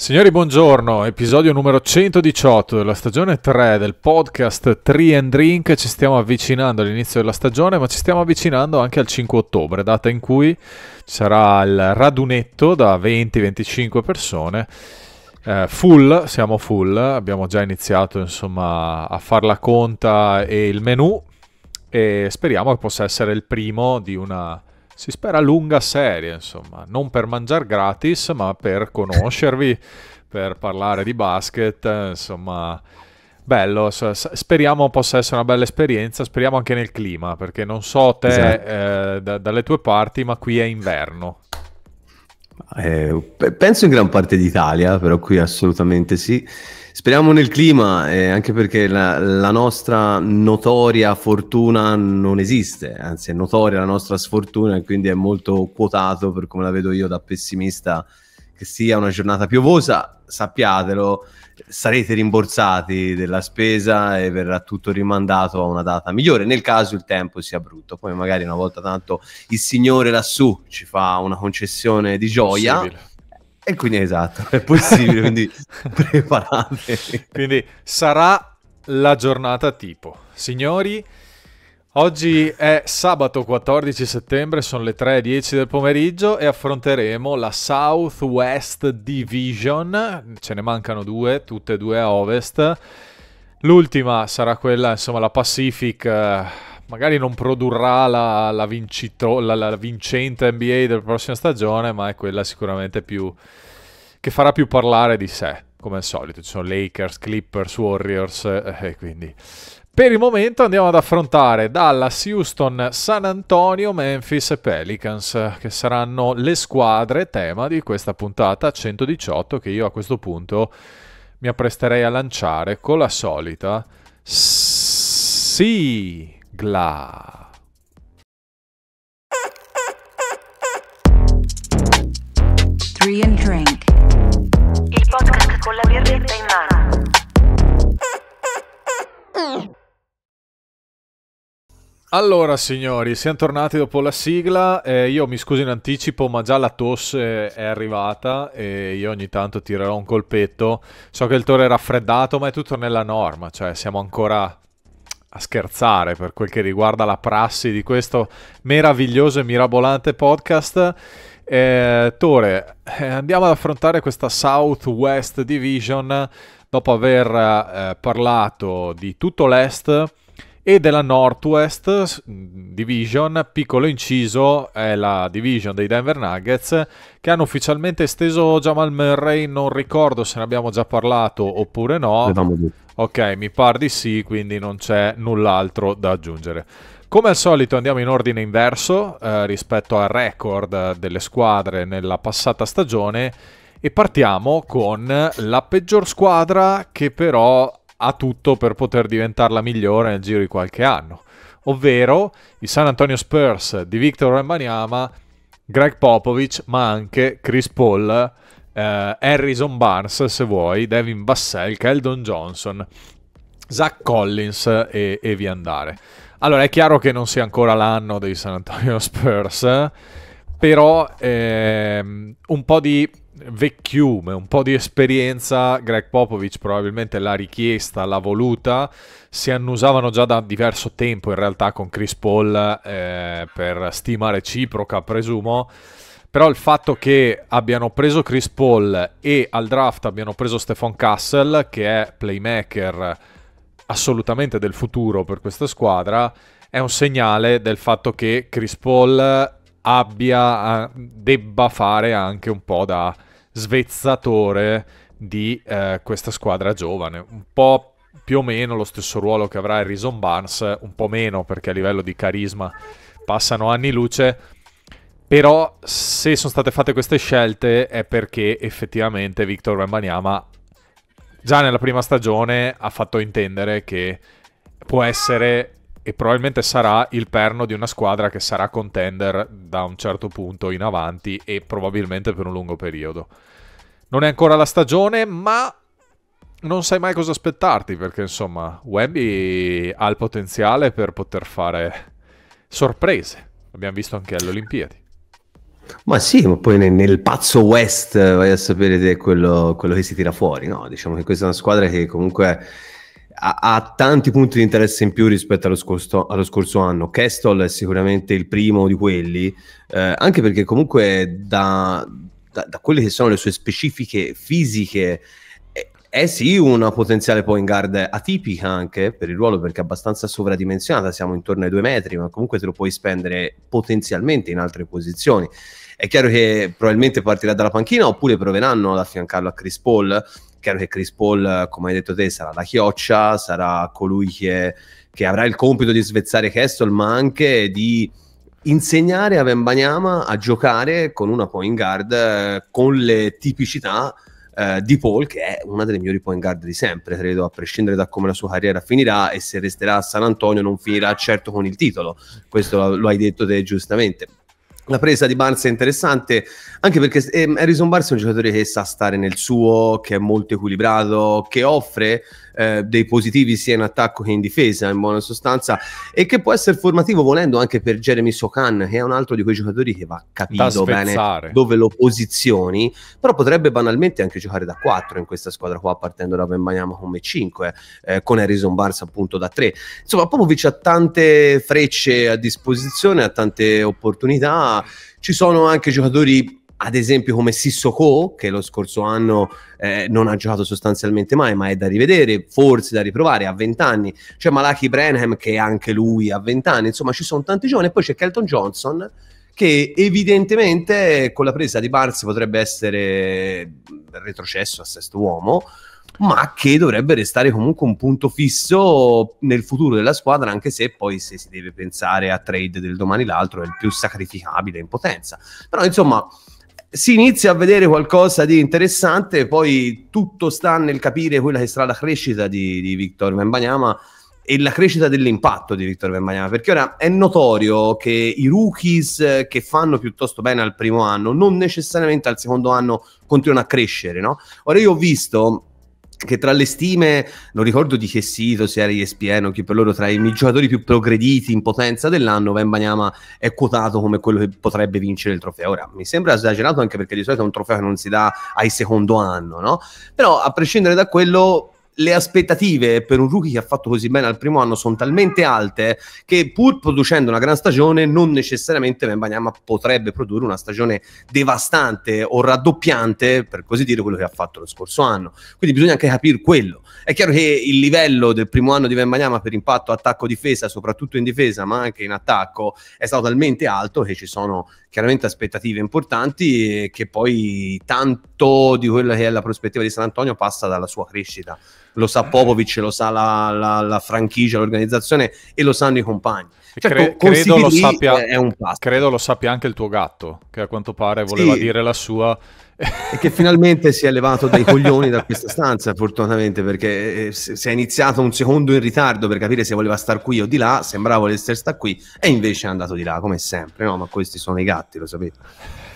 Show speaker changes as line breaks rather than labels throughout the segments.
Signori, buongiorno, episodio numero 118 della stagione 3 del podcast Tree and Drink. Ci stiamo avvicinando all'inizio della stagione, ma ci stiamo avvicinando anche al 5 ottobre, data in cui sarà il radunetto da 20-25 persone. Eh, full, siamo full, abbiamo già iniziato insomma a far la conta e il menu e speriamo che possa essere il primo di una si spera lunga serie, insomma, non per mangiare gratis, ma per conoscervi, per parlare di basket, insomma, bello, speriamo possa essere una bella esperienza, speriamo anche nel clima, perché non so te esatto. eh, da, dalle tue parti, ma qui è inverno.
Eh, penso in gran parte d'Italia, però qui assolutamente sì. Speriamo nel clima, eh, anche perché la, la, nostra notoria fortuna non esiste, anzi è notoria la nostra sfortuna e quindi è molto quotato per come la vedo io da pessimista che sia una giornata piovosa, sappiatelo, sarete rimborsati della spesa e verrà tutto rimandato a una data migliore, nel caso il tempo sia brutto, poi magari una volta tanto il Signore lassù ci fa una concessione di gioia. Possibile e quindi esatto, è possibile, quindi preparate. Quindi sarà la giornata
tipo. Signori, oggi è sabato 14 settembre, sono le 3.10 del pomeriggio e affronteremo la Southwest Division, ce ne mancano due, tutte e due a ovest. L'ultima sarà quella, insomma, la Pacific eh, magari non produrrà la, la, vincito, la, la, vincente NBA della prossima stagione, ma è quella sicuramente più che farà più parlare di sé, come al solito. Ci sono Lakers, Clippers, Warriors eh, quindi per il momento andiamo ad affrontare Dallas, Houston, San Antonio, Memphis e Pelicans, che saranno le squadre tema di questa puntata 118 che io a questo punto mi appresterei a lanciare con la solita. Sì! Gla. Tree and Drink. Il podcast con la birretta in mano. Allora signori, siamo tornati dopo la sigla, eh, io mi scuso in anticipo ma già la tosse è arrivata e io ogni tanto tirerò un colpetto, so che il toro è raffreddato ma è tutto nella norma, cioè siamo ancora a scherzare per quel che riguarda la prassi di questo meraviglioso e mirabolante podcast. Eh, Tore, eh, andiamo ad affrontare questa Southwest Division dopo aver eh, parlato di tutto l'Est e della Northwest mm, Division, piccolo inciso, è la division dei Denver Nuggets che hanno ufficialmente esteso Jamal Murray, non ricordo se ne abbiamo già parlato oppure no. Ok, mi par di sì, quindi non c'è null'altro da aggiungere. Come al solito andiamo in ordine inverso eh, rispetto al record delle squadre nella passata stagione e partiamo con la peggior squadra che però ha tutto per poter diventare la migliore nel giro di qualche anno, ovvero i San Antonio Spurs di Victor Wembanyama, Greg Popovic ma anche Chris Paul eh, Harrison Barnes, se vuoi, Devin Vassell, Keldon Johnson, Zach Collins e, e via andare. Allora, è chiaro che non sia ancora l'anno dei San Antonio Spurs, però ehm, un po' di vecchiume, un po' di esperienza, Greg Popovich probabilmente l'ha richiesta, l'ha voluta, si annusavano già da diverso tempo in realtà con Chris Paul eh, per stima reciproca, presumo, però il fatto che abbiano preso Chris Paul e al draft abbiano preso Stefan Castle, che è playmaker assolutamente del futuro per questa squadra, è un segnale del fatto che Chris Paul abbia, debba fare anche un po' da svezzatore di eh, questa squadra giovane. Un po' più o meno lo stesso ruolo che avrà Harrison Barnes, un po' meno perché a livello di carisma passano anni luce però se sono state fatte queste scelte è perché effettivamente Victor Wembanyama già nella prima stagione ha fatto intendere che può essere e probabilmente sarà il perno di una squadra che sarà contender da un certo punto in avanti e probabilmente per un lungo periodo. Non è ancora la stagione, ma non sai mai cosa aspettarti perché insomma Wemby ha il potenziale per poter fare sorprese. L'abbiamo visto anche alle Olimpiadi.
Ma sì, ma poi nel, nel, pazzo West eh, vai a sapere te quello, quello, che si tira fuori, no? Diciamo che questa è una squadra che comunque ha, ha tanti punti di interesse in più rispetto allo scorso, allo scorso, anno. Kestol è sicuramente il primo di quelli, eh, anche perché comunque da, da, da quelle che sono le sue specifiche fisiche è eh sì una potenziale point guard atipica anche per il ruolo perché è abbastanza sovradimensionata, siamo intorno ai due metri, ma comunque te lo puoi spendere potenzialmente in altre posizioni. È chiaro che probabilmente partirà dalla panchina oppure proveranno ad affiancarlo a Chris Paul. Chiaro che Chris Paul, come hai detto te, sarà la chioccia, sarà colui che, che avrà il compito di svezzare Kessel, ma anche di insegnare a Vembanyama a giocare con una point guard eh, con le tipicità eh, Di Paul, che è una delle migliori point guard di sempre, credo, a prescindere da come la sua carriera finirà e se resterà a San Antonio non finirà certo con il titolo. Questo lo, lo hai detto te giustamente. La presa di Barnes è interessante, anche perché eh, Harrison Barnes è un giocatore che sa stare nel suo, che è molto equilibrato, che offre eh, dei positivi sia in attacco che in difesa, in buona sostanza, e che può essere formativo volendo anche per Jeremy Sokan, che è un altro di quei giocatori che va capito bene dove lo posizioni, però potrebbe banalmente anche giocare da 4 in questa squadra qua, partendo da Ben Benbayama come 5, eh, con Harrison Barnes appunto da 3. Insomma, Popovic ha tante frecce a disposizione, ha tante opportunità, ci sono anche giocatori ad esempio come Sissoko, che lo scorso anno eh, non ha giocato sostanzialmente mai, ma è da rivedere, forse da riprovare, a 20 anni. C'è Malachi Branham, che è anche lui a 20 anni. Insomma, ci sono tanti giovani. E poi c'è Kelton Johnson, che evidentemente con la presa di Barnes potrebbe essere retrocesso a sesto uomo, ma che dovrebbe restare comunque un punto fisso nel futuro della squadra, anche se poi se si deve pensare a trade del domani l'altro è il più sacrificabile in potenza. Però insomma si inizia a vedere qualcosa di interessante, poi tutto sta nel capire quella che sarà la crescita di, di Victor Vembanyama e la crescita dell'impatto di Victor Vembanyama, perché ora è notorio che i rookies che fanno piuttosto bene al primo anno, non necessariamente al secondo anno continuano a crescere, no? Ora io ho visto che tra le stime, non ricordo di che sito, se era ESPN o chi per loro, tra i giocatori più progrediti in potenza dell'anno, Vembanyama è quotato come quello che potrebbe vincere il trofeo. Ora, mi sembra esagerato anche perché di solito è un trofeo che non si dà ai secondo anno, no? Però, a prescindere da quello, le aspettative per un rookie che ha fatto così bene al primo anno sono talmente alte che pur producendo una gran stagione non necessariamente Membanyama potrebbe produrre una stagione devastante o raddoppiante per così dire quello che ha fatto lo scorso anno quindi bisogna anche capire quello è chiaro che il livello del primo anno di Membanyama per impatto attacco difesa soprattutto in difesa ma anche in attacco è stato talmente alto che ci sono chiaramente aspettative importanti che poi tanto di quella che è la prospettiva di San Antonio passa dalla sua crescita. Lo sa eh. Popovic, lo sa la, la, la franchigia, l'organizzazione e lo sanno i compagni. Cioè, cre- credo, lo sappia, eh, è un credo, lo sappia, anche il tuo gatto, che a
quanto pare voleva sì. dire la
sua. e che finalmente si è levato dai coglioni da questa stanza, fortunatamente, perché eh, eh, si è iniziato un secondo in ritardo per capire se voleva star qui o di là, sembrava volesse star qui, e invece è andato di là, come sempre, no? Ma questi sono i gatti, lo sapete.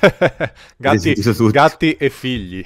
gatti, gatti, e figli.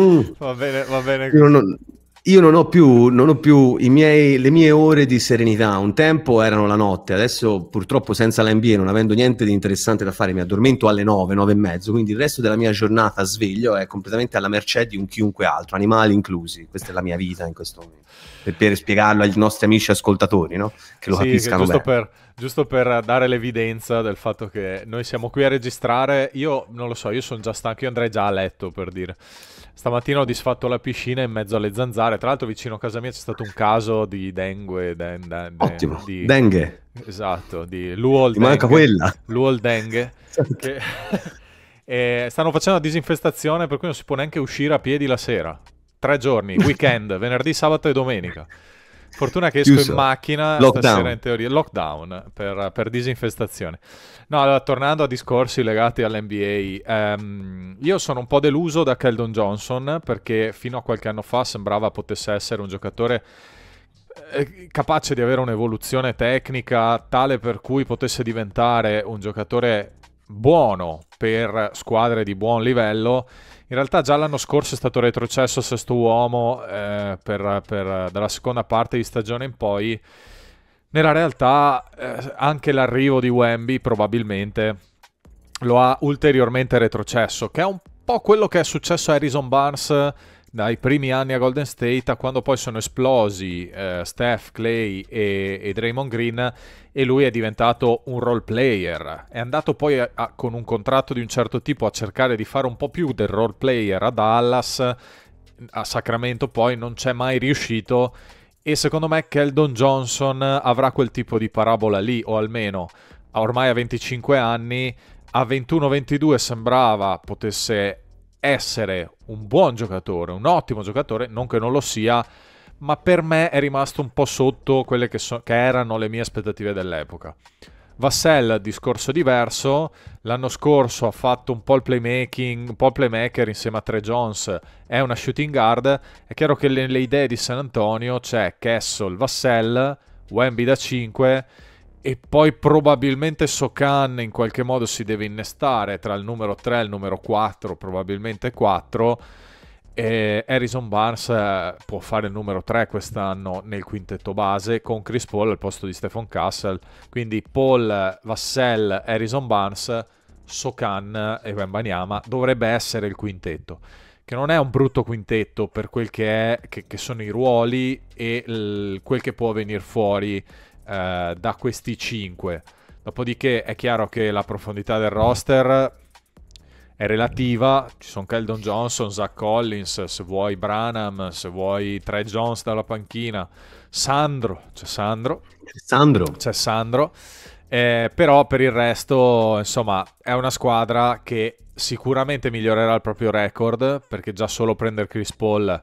mm.
Va bene, va bene. Non,
io non ho più, non ho più miei, le mie ore di serenità. Un tempo erano la notte, adesso purtroppo senza la NBA, non avendo niente di interessante da fare, mi addormento alle nove, nove e mezzo. Quindi il resto della mia giornata sveglio è completamente alla mercé di un chiunque altro, animali inclusi. Questa è la mia vita in questo momento. Per, per spiegarlo ai nostri amici ascoltatori, no? che lo sì, capiscano. Che giusto,
per, giusto per dare l'evidenza del fatto che noi siamo qui a registrare, io non lo so, io sono già stanco, io andrei già a letto per dire. Stamattina ho disfatto la piscina in mezzo alle zanzare. Tra l'altro, vicino a casa mia c'è stato un caso di dengue. Den, den, den, Ottimo. Di... Dengue. Esatto, di Luol dengue. manca quella. Luol dengue. Certo. che... e eh, stanno facendo la disinfestazione, per cui non si può neanche uscire a piedi la sera. Tre giorni, weekend, venerdì, sabato e domenica. Fortuna che esco Chiuso. in macchina Lockdown. stasera in teoria. Lockdown per, per disinfestazione. No, allora, tornando a discorsi legati all'NBA, ehm, io sono un po' deluso da Keldon Johnson perché fino a qualche anno fa sembrava potesse essere un giocatore eh, capace di avere un'evoluzione tecnica tale per cui potesse diventare un giocatore buono per squadre di buon livello in realtà già l'anno scorso è stato retrocesso a sesto uomo eh, per, per, dalla seconda parte di stagione in poi. Nella realtà eh, anche l'arrivo di Wemby probabilmente lo ha ulteriormente retrocesso, che è un po' quello che è successo a Harrison Barnes dai primi anni a Golden State a quando poi sono esplosi eh, Steph, Clay e, e, Draymond Green e lui è diventato un role player. È andato poi a, a, con un contratto di un certo tipo a cercare di fare un po' più del role player a Dallas, a Sacramento poi non c'è mai riuscito e secondo me Keldon Johnson avrà quel tipo di parabola lì o almeno ormai a 25 anni a 21-22 sembrava potesse essere un buon giocatore, un ottimo giocatore, non che non lo sia, ma per me è rimasto un po' sotto quelle che, so- che erano le mie aspettative dell'epoca. Vassell, discorso diverso, l'anno scorso ha fatto un po' il playmaking, un po' il playmaker insieme a Tre Jones, è una shooting guard, è chiaro che nelle idee di San Antonio c'è Kessel, Vassell, Wemby da 5, e poi probabilmente Sokan in qualche modo si deve innestare tra il numero 3 e il numero 4, probabilmente 4. E Harrison Barnes eh, può fare il numero 3 quest'anno nel quintetto base con Chris Paul al posto di Stephen Castle. Quindi Paul, Vassell, Harrison Barnes, Sokan e Bambaniama dovrebbe essere il quintetto. Che non è un brutto quintetto per quel che, è, che, che sono i ruoli e il, quel che può venire fuori eh, da questi 5. Dopodiché è chiaro che la profondità del roster è relativa, ci sono Keldon Johnson, Zach Collins, se vuoi Branham, se vuoi Tre Jones dalla panchina, Sandro, c'è Sandro. C'è Sandro. C'è Sandro. Eh, però per il resto, insomma, è una squadra che sicuramente migliorerà il proprio record, perché già solo prendere Chris Paul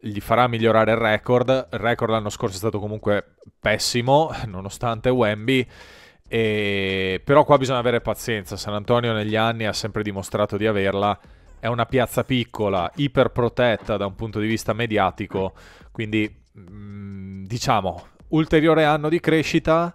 gli farà migliorare il record. Il record l'anno scorso è stato comunque pessimo, nonostante Wemby. E... Però qua bisogna avere pazienza. San Antonio negli anni ha sempre dimostrato di averla. È una piazza piccola, iperprotetta da un punto di vista mediatico. Quindi, mm, diciamo, ulteriore anno di crescita.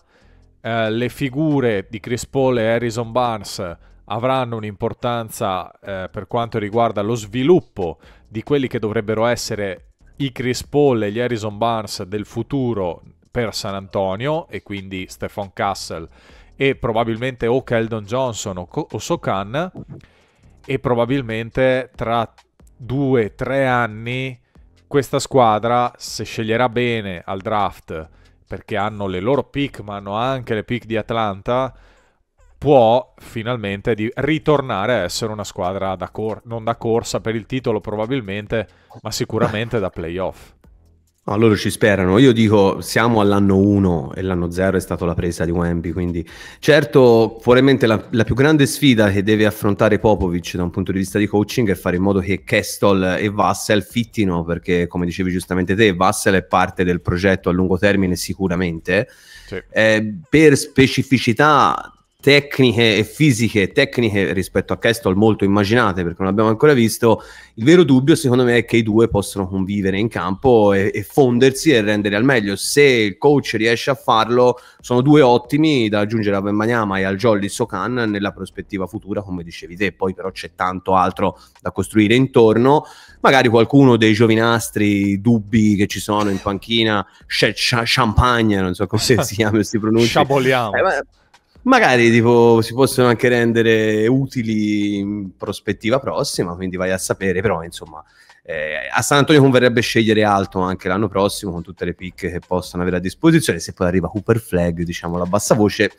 Eh, le figure di Chris Paul e Harrison Barnes avranno un'importanza eh, per quanto riguarda lo sviluppo di quelli che dovrebbero essere i Chris Paul e gli Harrison Barnes del futuro per San Antonio e quindi Stephon Castle e probabilmente o Keldon Johnson o, Co- o Sokan e probabilmente tra due o tre anni questa squadra se sceglierà bene al draft perché hanno le loro pick ma hanno anche le pick di Atlanta può finalmente ritornare a essere una squadra da cor- non da corsa per il titolo probabilmente, ma sicuramente da playoff.
No, loro ci sperano. Io dico, siamo all'anno 1 e l'anno 0 è stata la presa di Wemby, quindi certo, probabilmente la, la, più grande sfida che deve affrontare Popovic da un punto di vista di coaching è fare in modo che Kestol e Vassel fittino, perché come dicevi giustamente te, Vassel è parte del progetto a lungo termine sicuramente. Sì. Eh, per specificità tecniche e fisiche, tecniche rispetto a Kestol molto immaginate perché non abbiamo ancora visto, il vero dubbio secondo me è che i due possono convivere in campo e, e fondersi e rendere al meglio. Se il coach riesce a farlo, sono due ottimi da aggiungere a Bemaniama e al Jolly Sokan nella prospettiva futura, come dicevi te, poi però c'è tanto altro da costruire intorno, magari qualcuno dei giovinastri dubbi che ci sono in panchina, ch- ch- champagne, non so come si chiama, si pronuncia. Sciaboliamo. Eh, magari tipo, si possono anche rendere utili in prospettiva prossima, quindi vai a sapere, però insomma eh, a San Antonio converrebbe scegliere alto anche l'anno prossimo con tutte le picche che possono avere a disposizione, se poi arriva Cooper Flag, diciamo la bassa voce,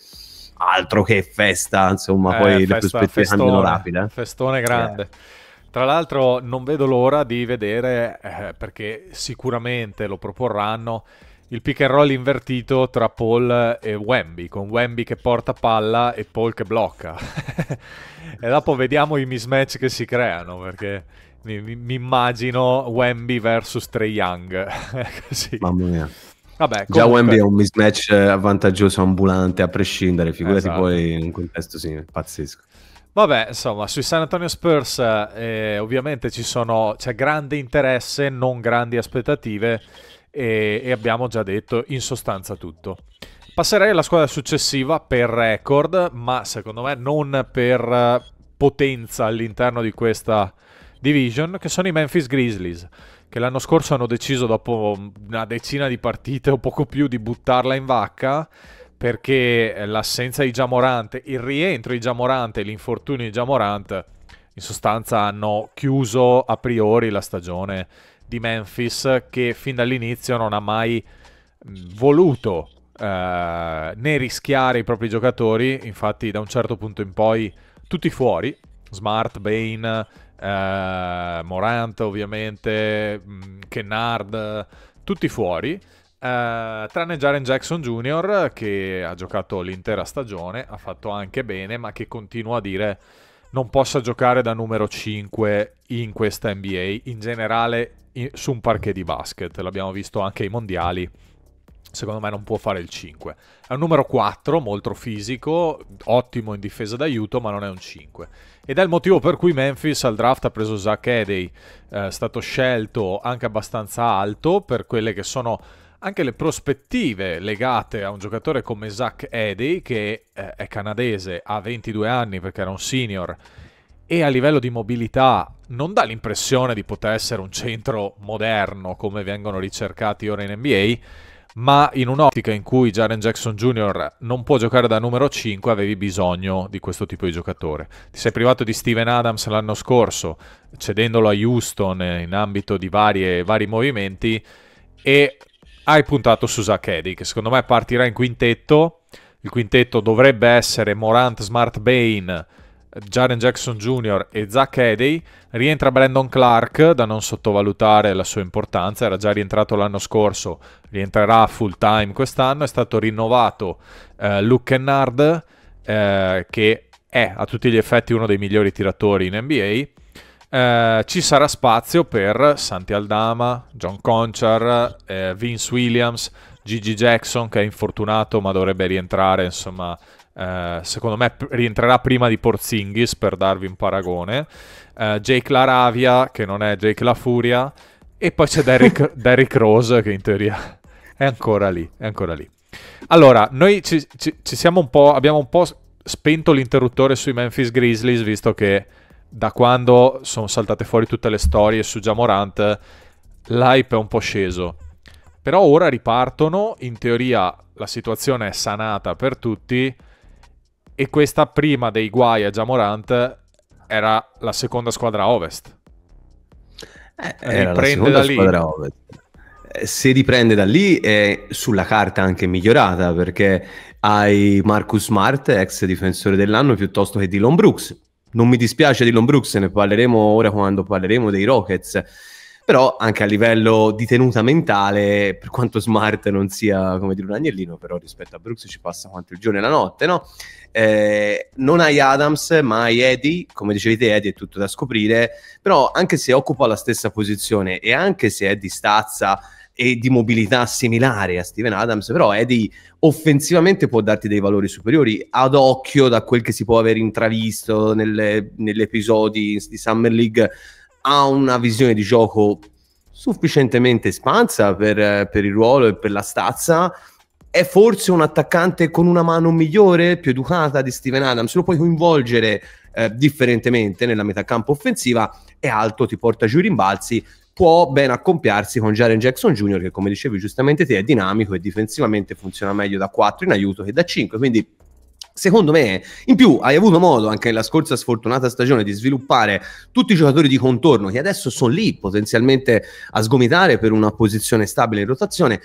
altro che festa, insomma eh, poi festa, le prospettive cambiano rapide. Eh.
Festone grande. Eh. Tra l'altro non vedo l'ora di vedere, eh, perché sicuramente lo proporranno, il pick and roll invertito tra Paul e Wemby, con Wemby che porta palla e Paul che blocca. e dopo vediamo i mismatch che si creano, perché mi, mi immagino Wemby versus Trey Young.
Così. Mamma mia. Vabbè, comunque... Già Wemby è un mismatch eh, vantaggioso ambulante a prescindere, figurati esatto. poi in un contesto sì, pazzesco.
Vabbè, insomma, sui San Antonio Spurs eh, ovviamente ci sono, c'è grande interesse, non grandi aspettative e, e abbiamo già detto in sostanza tutto. Passerei alla squadra successiva per record, ma secondo me non per eh, potenza all'interno di questa division, che sono i Memphis Grizzlies, che l'anno scorso hanno deciso dopo una decina di partite o poco più di buttarla in vacca perché l'assenza di Giamorante, il rientro di Giamorante e l'infortunio di Giamorante in sostanza hanno chiuso a priori la stagione di Memphis che fin dall'inizio non ha mai mm, voluto eh, né rischiare i propri giocatori, infatti da un certo punto in poi tutti fuori, Smart, Bane, eh, Morant ovviamente, mm, Kennard, tutti fuori. Uh, tranne Jaren Jackson Jr. che ha giocato l'intera stagione, ha fatto anche bene, ma che continua a dire non possa giocare da numero 5 in questa NBA. In generale su un parquet di basket, l'abbiamo visto anche ai mondiali secondo me non può fare il 5. È un numero 4, molto fisico, ottimo in difesa d'aiuto, ma non è un 5. Ed è il motivo per cui Memphis al draft ha preso Zach Edey, eh, è stato scelto anche abbastanza alto per quelle che sono anche le prospettive legate a un giocatore come Zach Edey, che eh, è canadese, ha 22 anni perché era un senior, e a livello di mobilità non dà l'impressione di poter essere un centro moderno come vengono ricercati ora in NBA, ma in un'ottica in cui Jaren Jackson Jr. non può giocare da numero 5 avevi bisogno di questo tipo di giocatore. Ti sei privato di Steven Adams l'anno scorso, cedendolo a Houston in ambito di varie, vari movimenti e hai puntato su Zach Eddy, che secondo me partirà in quintetto. Il quintetto dovrebbe essere Morant, Smart, Bane, Jaren Jackson Jr. e Zach Edey, rientra Brandon Clark, da non sottovalutare la sua importanza, era già rientrato l'anno scorso, rientrerà full time quest'anno, è stato rinnovato eh, Luke Kennard, eh, che è a tutti gli effetti uno dei migliori tiratori in NBA. Eh, ci sarà spazio per Santi Aldama, John Conchar, eh, Vince Williams, Gigi Jackson che è infortunato ma dovrebbe rientrare insomma eh, secondo me rientrerà prima di Porzingis per darvi un paragone, eh, Jake Laravia che non è Jake La Furia e poi c'è Derrick, Derrick Rose che in teoria è ancora lì, è ancora lì. Allora, noi ci, ci, ci siamo un po', abbiamo un po' spento l'interruttore sui Memphis Grizzlies visto che da quando sono saltate fuori tutte le storie su Jamorant l'hype è un po' sceso. Però ora ripartono, in teoria la situazione è sanata per tutti e questa prima dei guai a Jamorant era la seconda squadra ovest. Eh, era riprende la da lì. squadra ovest.
Eh, se riprende da lì è sulla carta anche migliorata perché hai Marcus Smart, ex difensore dell'anno, piuttosto che Dylan Brooks. Non mi dispiace Dylan Brooks, ne parleremo ora quando parleremo dei Rockets però anche a livello di tenuta mentale, per quanto smart non sia come dire un agnellino, però rispetto a Brooks ci passa quanto il giorno e la notte, no? Eh, non hai Adams, ma hai Eddie, come dicevi te Eddie è tutto da scoprire, però anche se occupa la stessa posizione e anche se è di stazza e di mobilità similare a Steven Adams, però Eddie offensivamente può darti dei valori superiori ad occhio da quel che si può aver intravisto nelle, negli episodi di Summer League, ha una visione di gioco sufficientemente espansa per, per il ruolo e per la stazza è forse un attaccante con una mano migliore, più educata di Steven Adams, lo puoi coinvolgere eh, differentemente nella metà campo offensiva, è alto, ti porta giù i rimbalzi, può ben accompiarsi con Jaren Jackson Jr. che come dicevi giustamente te è dinamico e difensivamente funziona meglio da 4 in aiuto che da 5, quindi Secondo me, in più, hai avuto modo anche nella scorsa sfortunata stagione di sviluppare tutti i giocatori di contorno che adesso sono lì potenzialmente a sgomitare per una posizione stabile in rotazione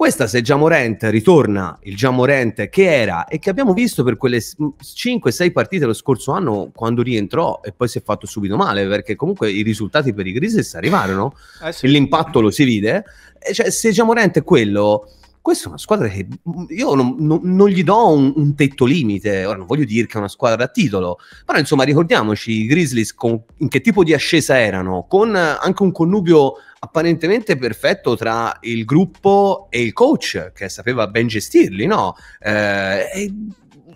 questa se Giamorent ritorna, il Giamorent che era e che abbiamo visto per quelle 5-6 partite lo scorso anno quando rientrò e poi si è fatto subito male perché comunque i risultati per i Grizzlies arrivarono, eh sì. l'impatto lo si vide. Cioè, se Giamorent è quello, questa è una squadra che mm, io non, non, non gli do un, un, tetto limite, ora non voglio dire che è una squadra a titolo, però insomma ricordiamoci i Grizzlies con, in che tipo di ascesa erano, con anche un connubio apparentemente perfetto tra il gruppo e il coach che sapeva ben gestirli, no? Eh,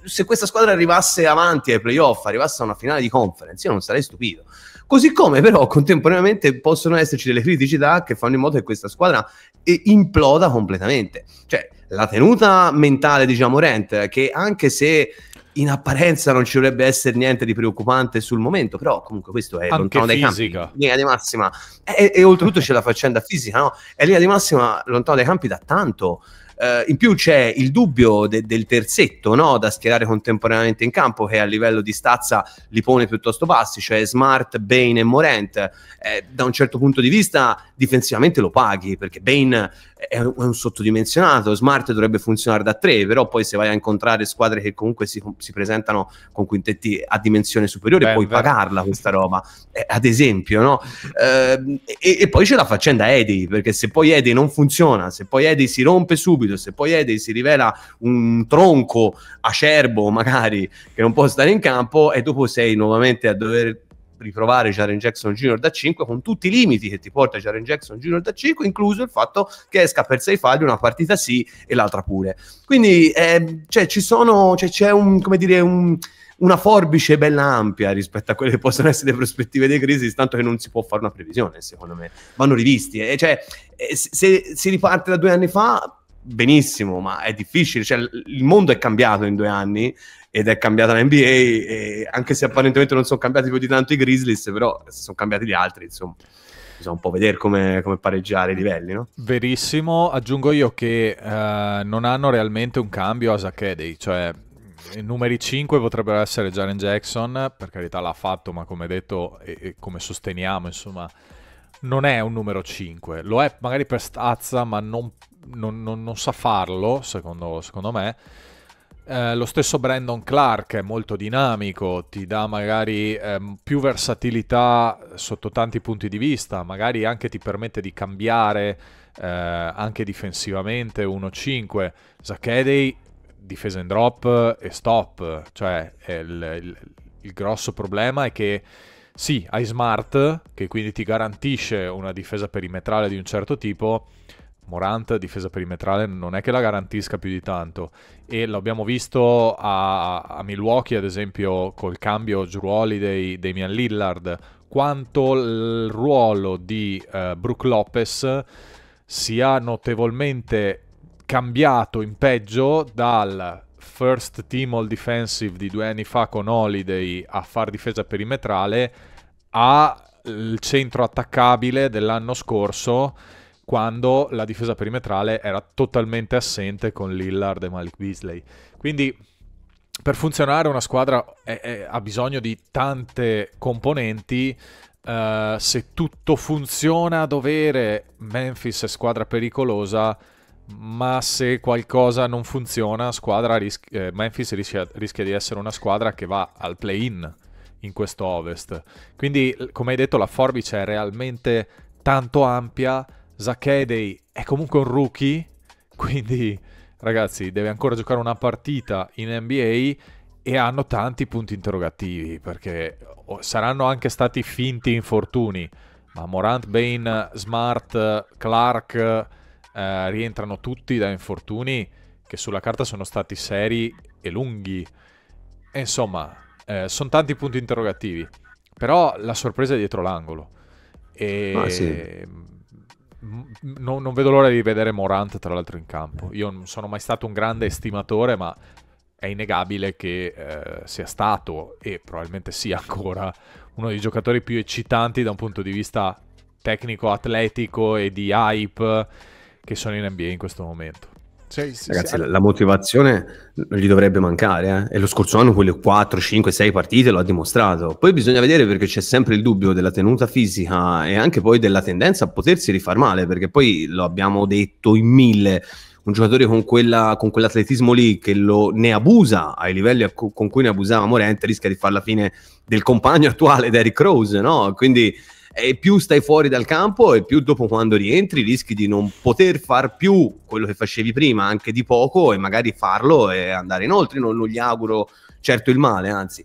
se questa squadra arrivasse avanti ai playoff, arrivasse a una finale di conference, io non sarei stupito. Così come però contemporaneamente possono esserci delle criticità che fanno in modo che questa squadra eh, imploda completamente. Cioè, la tenuta mentale di Jamorant, che anche se in apparenza non ci dovrebbe essere niente di preoccupante sul momento, però comunque questo è Anche lontano dai campi. linea di massima. E, e oltretutto c'è la faccenda fisica, no? È linea di massima lontano dai campi da tanto. Eh, in più c'è il dubbio de- del terzetto no? da schierare contemporaneamente in campo che a livello di stazza li pone piuttosto bassi, cioè Smart, Bane e Morent. Eh, da un certo punto di vista difensivamente lo paghi perché Bane è un, è un sottodimensionato, Smart dovrebbe funzionare da tre, però poi se vai a incontrare squadre che comunque si, si presentano con quintetti a dimensione superiore ben, puoi ben. pagarla questa roba, eh, ad esempio. No? Ehm, e, e poi c'è la faccenda Eddy, perché se poi Eddy non funziona, se poi Eddy si rompe subito, subito, se poi Ede si rivela un tronco acerbo magari che non può stare in campo e dopo sei nuovamente a dover riprovare Jaren Jackson Jr. da 5 con tutti i limiti che ti porta Jaren Jackson Jr. da 5, incluso il fatto che esca per 6 falli una partita sì e l'altra pure. Quindi eh, cioè, ci sono, cioè, c'è un, come dire, un, una forbice bella ampia rispetto a quelle che possono essere le prospettive dei crisi, tanto che non si può fare una previsione, secondo me. Vanno rivisti. e eh, cioè, eh, se si riparte da due anni fa, benissimo, ma è difficile. Cioè, il mondo è cambiato in due anni ed è cambiata la NBA, anche se apparentemente non sono cambiati più di tanto i Grizzlies, però sono cambiati gli altri, insomma bisogna un po' vedere come, come, pareggiare i livelli, no?
Verissimo, aggiungo io che eh, non hanno realmente un cambio a Zacchedei, cioè i numeri 5 potrebbero essere Jaren Jackson, per carità l'ha fatto, ma come detto e, e come sosteniamo, insomma, non è un numero 5, lo è magari per stazza, ma non, non, non, non sa farlo, secondo, secondo me. Eh, lo stesso Brandon Clark è molto dinamico, ti dà magari eh, più versatilità sotto tanti punti di vista, magari anche ti permette di cambiare eh, anche difensivamente 1-5. Zachedei difesa in drop e stop, cioè il, il, il grosso problema è che sì, hai Smart che quindi ti garantisce una difesa perimetrale di un certo tipo, Morant difesa perimetrale non è che la garantisca più di tanto e l'abbiamo visto a, a, Milwaukee ad esempio col cambio di Giruoli dei Damian Lillard quanto il ruolo di uh, eh, Brooke Lopez sia notevolmente cambiato in peggio dal first team all defensive di due anni fa con Holiday a far difesa perimetrale al centro attaccabile dell'anno scorso quando la difesa perimetrale era totalmente assente con Lillard e Malik Beasley. Quindi per funzionare una squadra è, è, ha bisogno di tante componenti. Uh, se tutto funziona a dovere, Memphis è squadra pericolosa, ma se qualcosa non funziona, ris- eh, Memphis rischia, rischia di essere una squadra che va al play-in in questo ovest. Quindi, come hai detto, la forbice è realmente tanto ampia Zach è comunque un rookie, quindi ragazzi deve ancora giocare una partita in NBA e hanno tanti punti interrogativi perché oh, saranno anche stati finti infortuni, ma Morant, Bane, Smart, Clark eh, rientrano tutti da infortuni che sulla carta sono stati seri e lunghi. E insomma, eh, sono tanti punti interrogativi, però la sorpresa è dietro l'angolo. E ah, sì mm, no, non vedo l'ora di vedere Morant, tra l'altro, in campo. Io non sono mai stato un grande estimatore, ma è innegabile che eh, sia stato e probabilmente sia ancora uno dei giocatori più eccitanti da un punto di vista tecnico, atletico e di hype che sono in NBA in questo momento. Cioè, sì, Ragazzi, sì, la,
la motivazione non gli dovrebbe mancare. Eh? E lo scorso anno quelle 4, 5, 6 partite lo ha dimostrato. Poi bisogna vedere perché c'è sempre il dubbio della tenuta fisica e anche poi della tendenza a potersi rifar male, perché poi lo abbiamo detto in mille. Un giocatore con, quella, con quell'atletismo lì che lo, ne abusa ai livelli con cui ne abusava Morente rischia di fare la fine del compagno attuale, Derrick Rose, no? Quindi e più stai fuori dal campo e più dopo quando rientri rischi di non poter far più quello che facevi prima, anche di poco, e magari farlo e andare inoltre. Non, non gli auguro certo il male, anzi.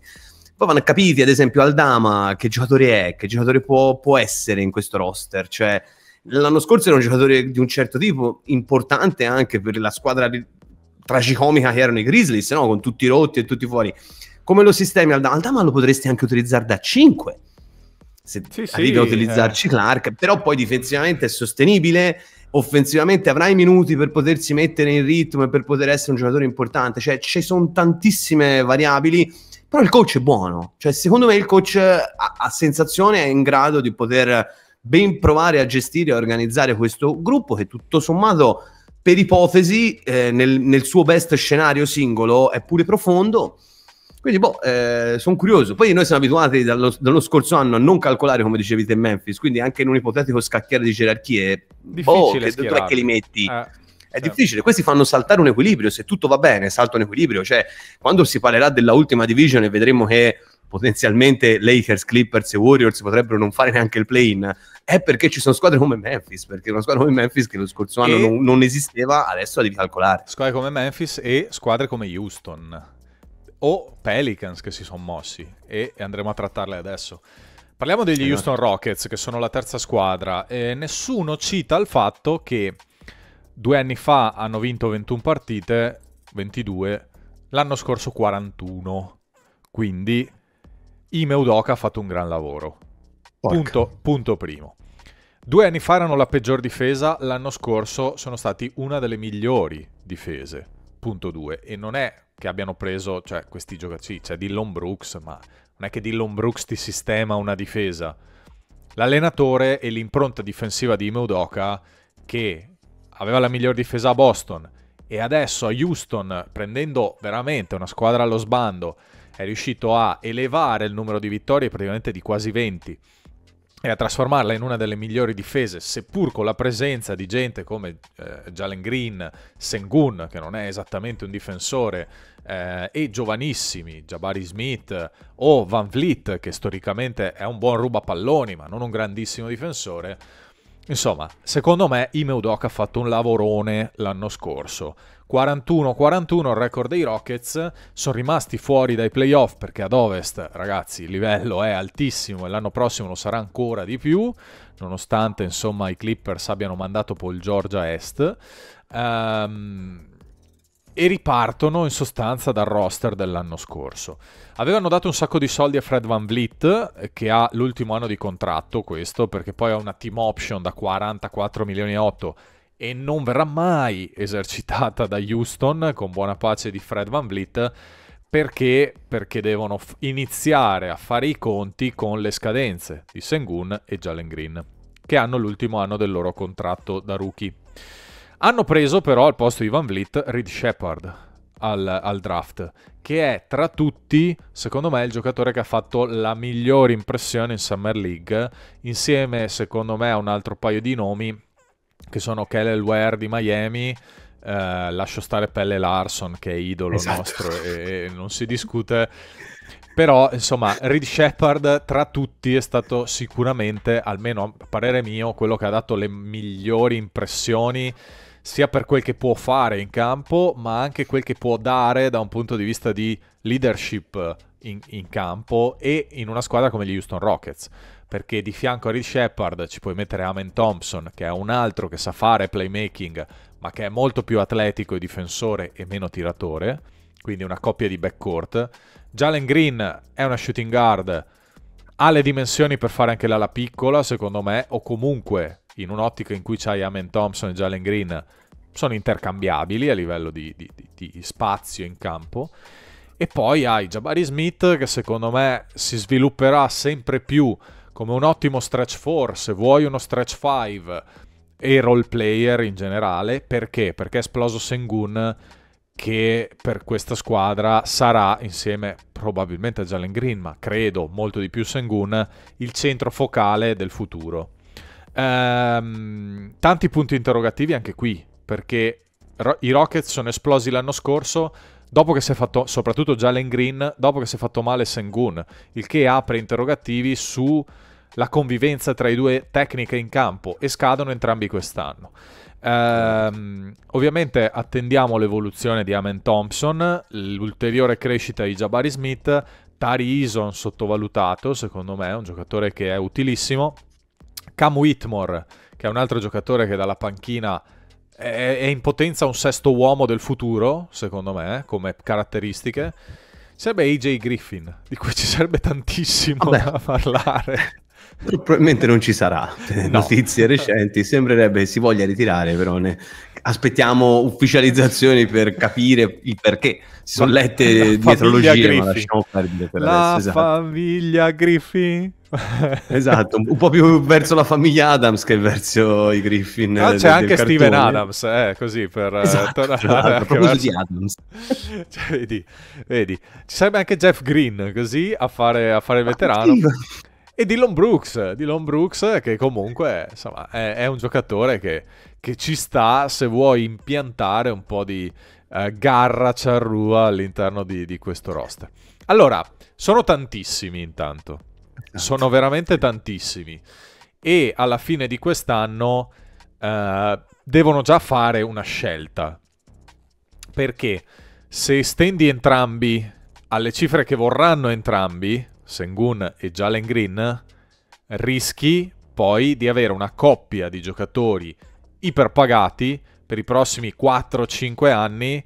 Poi vanno capiti, ad esempio, Aldama che giocatore è, che giocatore può, può essere in questo roster. Cioè, l'anno scorso era un giocatore di un certo tipo, importante anche per la squadra tragicomica che erano i Grizzlies, no? con tutti rotti e tutti fuori. Come lo sistemi Aldama? Aldama lo potresti anche utilizzare da 5 se sì, arrivi sì, a utilizzarci eh. Clark, però poi difensivamente è sostenibile, offensivamente avrà i minuti per potersi mettere in ritmo e per poter essere un giocatore importante, cioè ci sono tantissime variabili, però il coach è buono, cioè secondo me il coach a, a sensazione è in grado di poter ben provare a gestire e organizzare questo gruppo che tutto sommato per ipotesi eh, nel, nel suo best scenario singolo è pure profondo quindi, boh, eh, sono curioso. Poi noi siamo abituati dallo, dallo, scorso anno a non calcolare, come dicevi te, Memphis. Quindi, anche in un ipotetico scacchiere di gerarchie, boh, che che li metti? Eh, è certo. difficile, questi fanno saltare un equilibrio. Se tutto va bene, salta un equilibrio. Cioè, quando si parlerà della ultima division e vedremo che potenzialmente Lakers, Clippers e Warriors potrebbero non fare neanche il play-in, è perché ci sono squadre come Memphis, perché una squadra come Memphis che lo scorso anno non, non
esisteva, adesso la devi calcolare. Squadre come Memphis e squadre come Houston o Pelicans che si sono mossi e andremo a trattarle adesso. Parliamo degli Houston Rockets che sono la terza squadra e nessuno cita il fatto che due anni fa hanno vinto 21 partite, 22, l'anno scorso 41. Quindi Ime Udoka ha fatto un gran lavoro. Punto, punto primo. Due anni fa erano la peggior difesa, l'anno scorso sono stati una delle migliori difese. Punto due. E non è che abbiano preso cioè, questi giocatori. Sì, c'è Dillon Brooks, ma non è che Dillon Brooks ti sistema una difesa. L'allenatore e l'impronta difensiva di Meudoka, che aveva la miglior difesa a Boston, e adesso a Houston, prendendo veramente una squadra allo sbando, è riuscito a elevare il numero di vittorie praticamente di quasi 20 e a trasformarla in una delle migliori difese, seppur con la presenza di gente come eh, Jalen Green, Sengun, che non è esattamente un difensore, eh, e giovanissimi, Jabari Smith o Van Vliet, che storicamente è un buon rubapalloni, ma non un grandissimo difensore, Insomma, secondo me Imeudoc ha fatto un lavorone l'anno scorso. 41-41 il record dei Rockets, sono rimasti fuori dai playoff perché ad ovest, ragazzi, il livello è altissimo e l'anno prossimo lo sarà ancora di più, nonostante insomma i Clippers abbiano mandato Paul Georgia Est. Ehm... Um, e ripartono in sostanza dal roster dell'anno scorso. Avevano dato un sacco di soldi a Fred Van Vliet, che ha l'ultimo anno di contratto questo, perché poi ha una team option da 44 milioni e 8 e non verrà mai esercitata da Houston, con buona pace di Fred Van Vliet, perché, perché devono f- iniziare a fare i conti con le scadenze di Sengun e Jalen Green, che hanno l'ultimo anno del loro contratto da rookie. Hanno preso però al posto di Van Vliet Reed Shepard al, al, draft, che è tra tutti, secondo me, il giocatore che ha fatto la migliore impressione in Summer League, insieme, secondo me, a un altro paio di nomi, che sono Kellel Ware di Miami, eh, lascio stare Pelle Larson, che è idolo esatto. nostro e, e non si discute, però insomma Reed Shepard tra tutti è stato sicuramente almeno a parere mio quello che ha dato le migliori impressioni sia per quel che può fare in campo, ma anche quel che può dare da un punto di vista di leadership in, in campo e in una squadra come gli Houston Rockets. Perché di fianco a Reed Shepard ci puoi mettere Amen Thompson, che è un altro che sa fare playmaking, ma che è molto più atletico e difensore e meno tiratore. Quindi una coppia di backcourt. Jalen Green è una shooting guard ha le dimensioni per fare anche l'ala piccola, secondo me, o comunque in un'ottica in cui c'hai Amen Thompson e Jalen Green sono intercambiabili a livello di, di, di, di spazio in campo. E poi hai Jabari Smith che secondo me si svilupperà sempre più come un ottimo stretch 4, se vuoi uno stretch 5 e role player in generale. Perché? Perché è esploso Sengun che per questa squadra sarà insieme probabilmente a Jalen Green, ma credo molto di più Sengun, il centro focale del futuro. Ehm, tanti punti interrogativi anche qui, perché ro- i Rockets sono esplosi l'anno scorso dopo che si è fatto, soprattutto Jalen Green, dopo che si è fatto male Sengun, il che apre interrogativi sulla convivenza tra i due tecniche in campo e scadono entrambi quest'anno. Ehm, ovviamente attendiamo l'evoluzione di Amen Thompson, l'ulteriore crescita di Jabari Smith, Tari Eason sottovalutato, secondo me, è un giocatore che è utilissimo. Cam Whitmore, che è un altro giocatore che dalla panchina è, è in potenza un sesto uomo del futuro, secondo me, come caratteristiche. Sarebbe AJ Griffin, di cui ci sarebbe tantissimo
Vabbè. da parlare. Probabilmente non ci sarà. Eh, no. Notizie recenti, sembrerebbe si voglia ritirare, però ne... aspettiamo ufficializzazioni per capire il perché. Si sono lette dietrologie, ma lasciamo perdere per La adesso, esatto.
famiglia esatto. Griffin.
esatto, un po' più verso la famiglia Adams che verso i Griffin. Ah, del, c'è anche Steven Adams,
eh, così per eh, esatto, tornare esatto, a proposito verso... di Adams. Cioè, vedi, vedi, ci sarebbe anche Jeff Green così a fare, a fare il ah, veterano. Ah, e Dylan Brooks, Dylan Brooks che comunque insomma, è, è, un giocatore che, che, ci sta se vuoi impiantare un po' di eh, garra charrua all'interno di, di questo roster. Allora, sono tantissimi intanto sono veramente tantissimi. E alla fine di quest'anno eh, devono già fare una scelta. Perché se estendi entrambi alle cifre che vorranno entrambi, Sengun e Jalen Green, rischi poi di avere una coppia di giocatori iperpagati per i prossimi 4-5 anni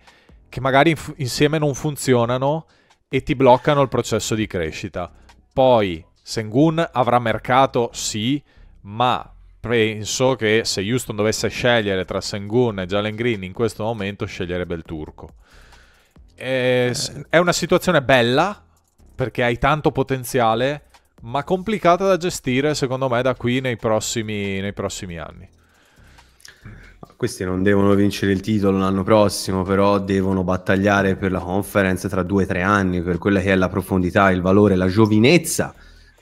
che magari inf- insieme non funzionano e ti bloccano il processo di crescita. Poi Sengun avrà mercato sì, ma penso che se Houston dovesse scegliere tra Sengun e Jalen Green in questo momento sceglierebbe il turco. È, è una situazione bella perché hai tanto potenziale, ma complicata da gestire secondo me da qui nei prossimi, nei prossimi anni.
Questi non devono vincere il titolo l'anno prossimo, però devono battagliare per la conference tra due o tre anni, per quella che è la profondità, il valore, la giovinezza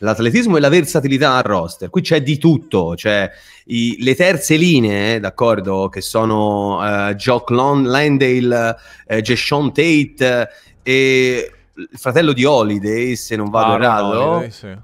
l'atletismo e la versatilità al roster. Qui c'è di tutto, cioè i, le terze linee, eh, d'accordo, che sono uh, Jock Lon, Landale, uh, Jeshon Tate uh, e il fratello di Holiday, se non vado ah, errato. Sì.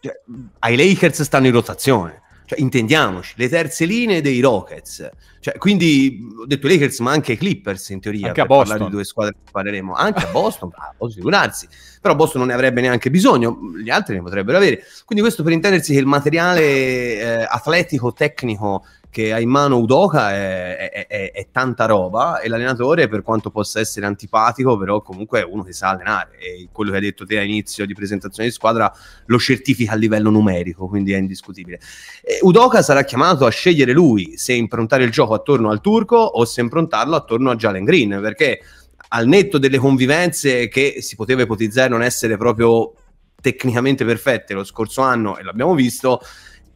Cioè, ai Lakers stanno in rotazione. Cioè, intendiamoci, le terze linee dei Rockets. Cioè, quindi ho detto Lakers, ma anche Clippers in teoria. Anche a Boston. Di due squadre che parleremo. Anche a Boston, ah, posso figurarsi. Però Boston non ne avrebbe neanche bisogno, gli altri ne potrebbero avere. Quindi questo per intendersi che il materiale eh, atletico, tecnico che ha in mano Udoca è, è, è, è, tanta roba e l'allenatore, per quanto possa essere antipatico, però comunque è uno che sa allenare e quello che hai detto te all'inizio di presentazione di squadra lo certifica a livello numerico, quindi è indiscutibile. E Udoca sarà chiamato a scegliere lui se improntare il gioco attorno al turco o se improntarlo attorno a Jalen Green, perché al netto delle convivenze che si poteva ipotizzare non essere proprio tecnicamente perfette lo scorso anno e l'abbiamo visto,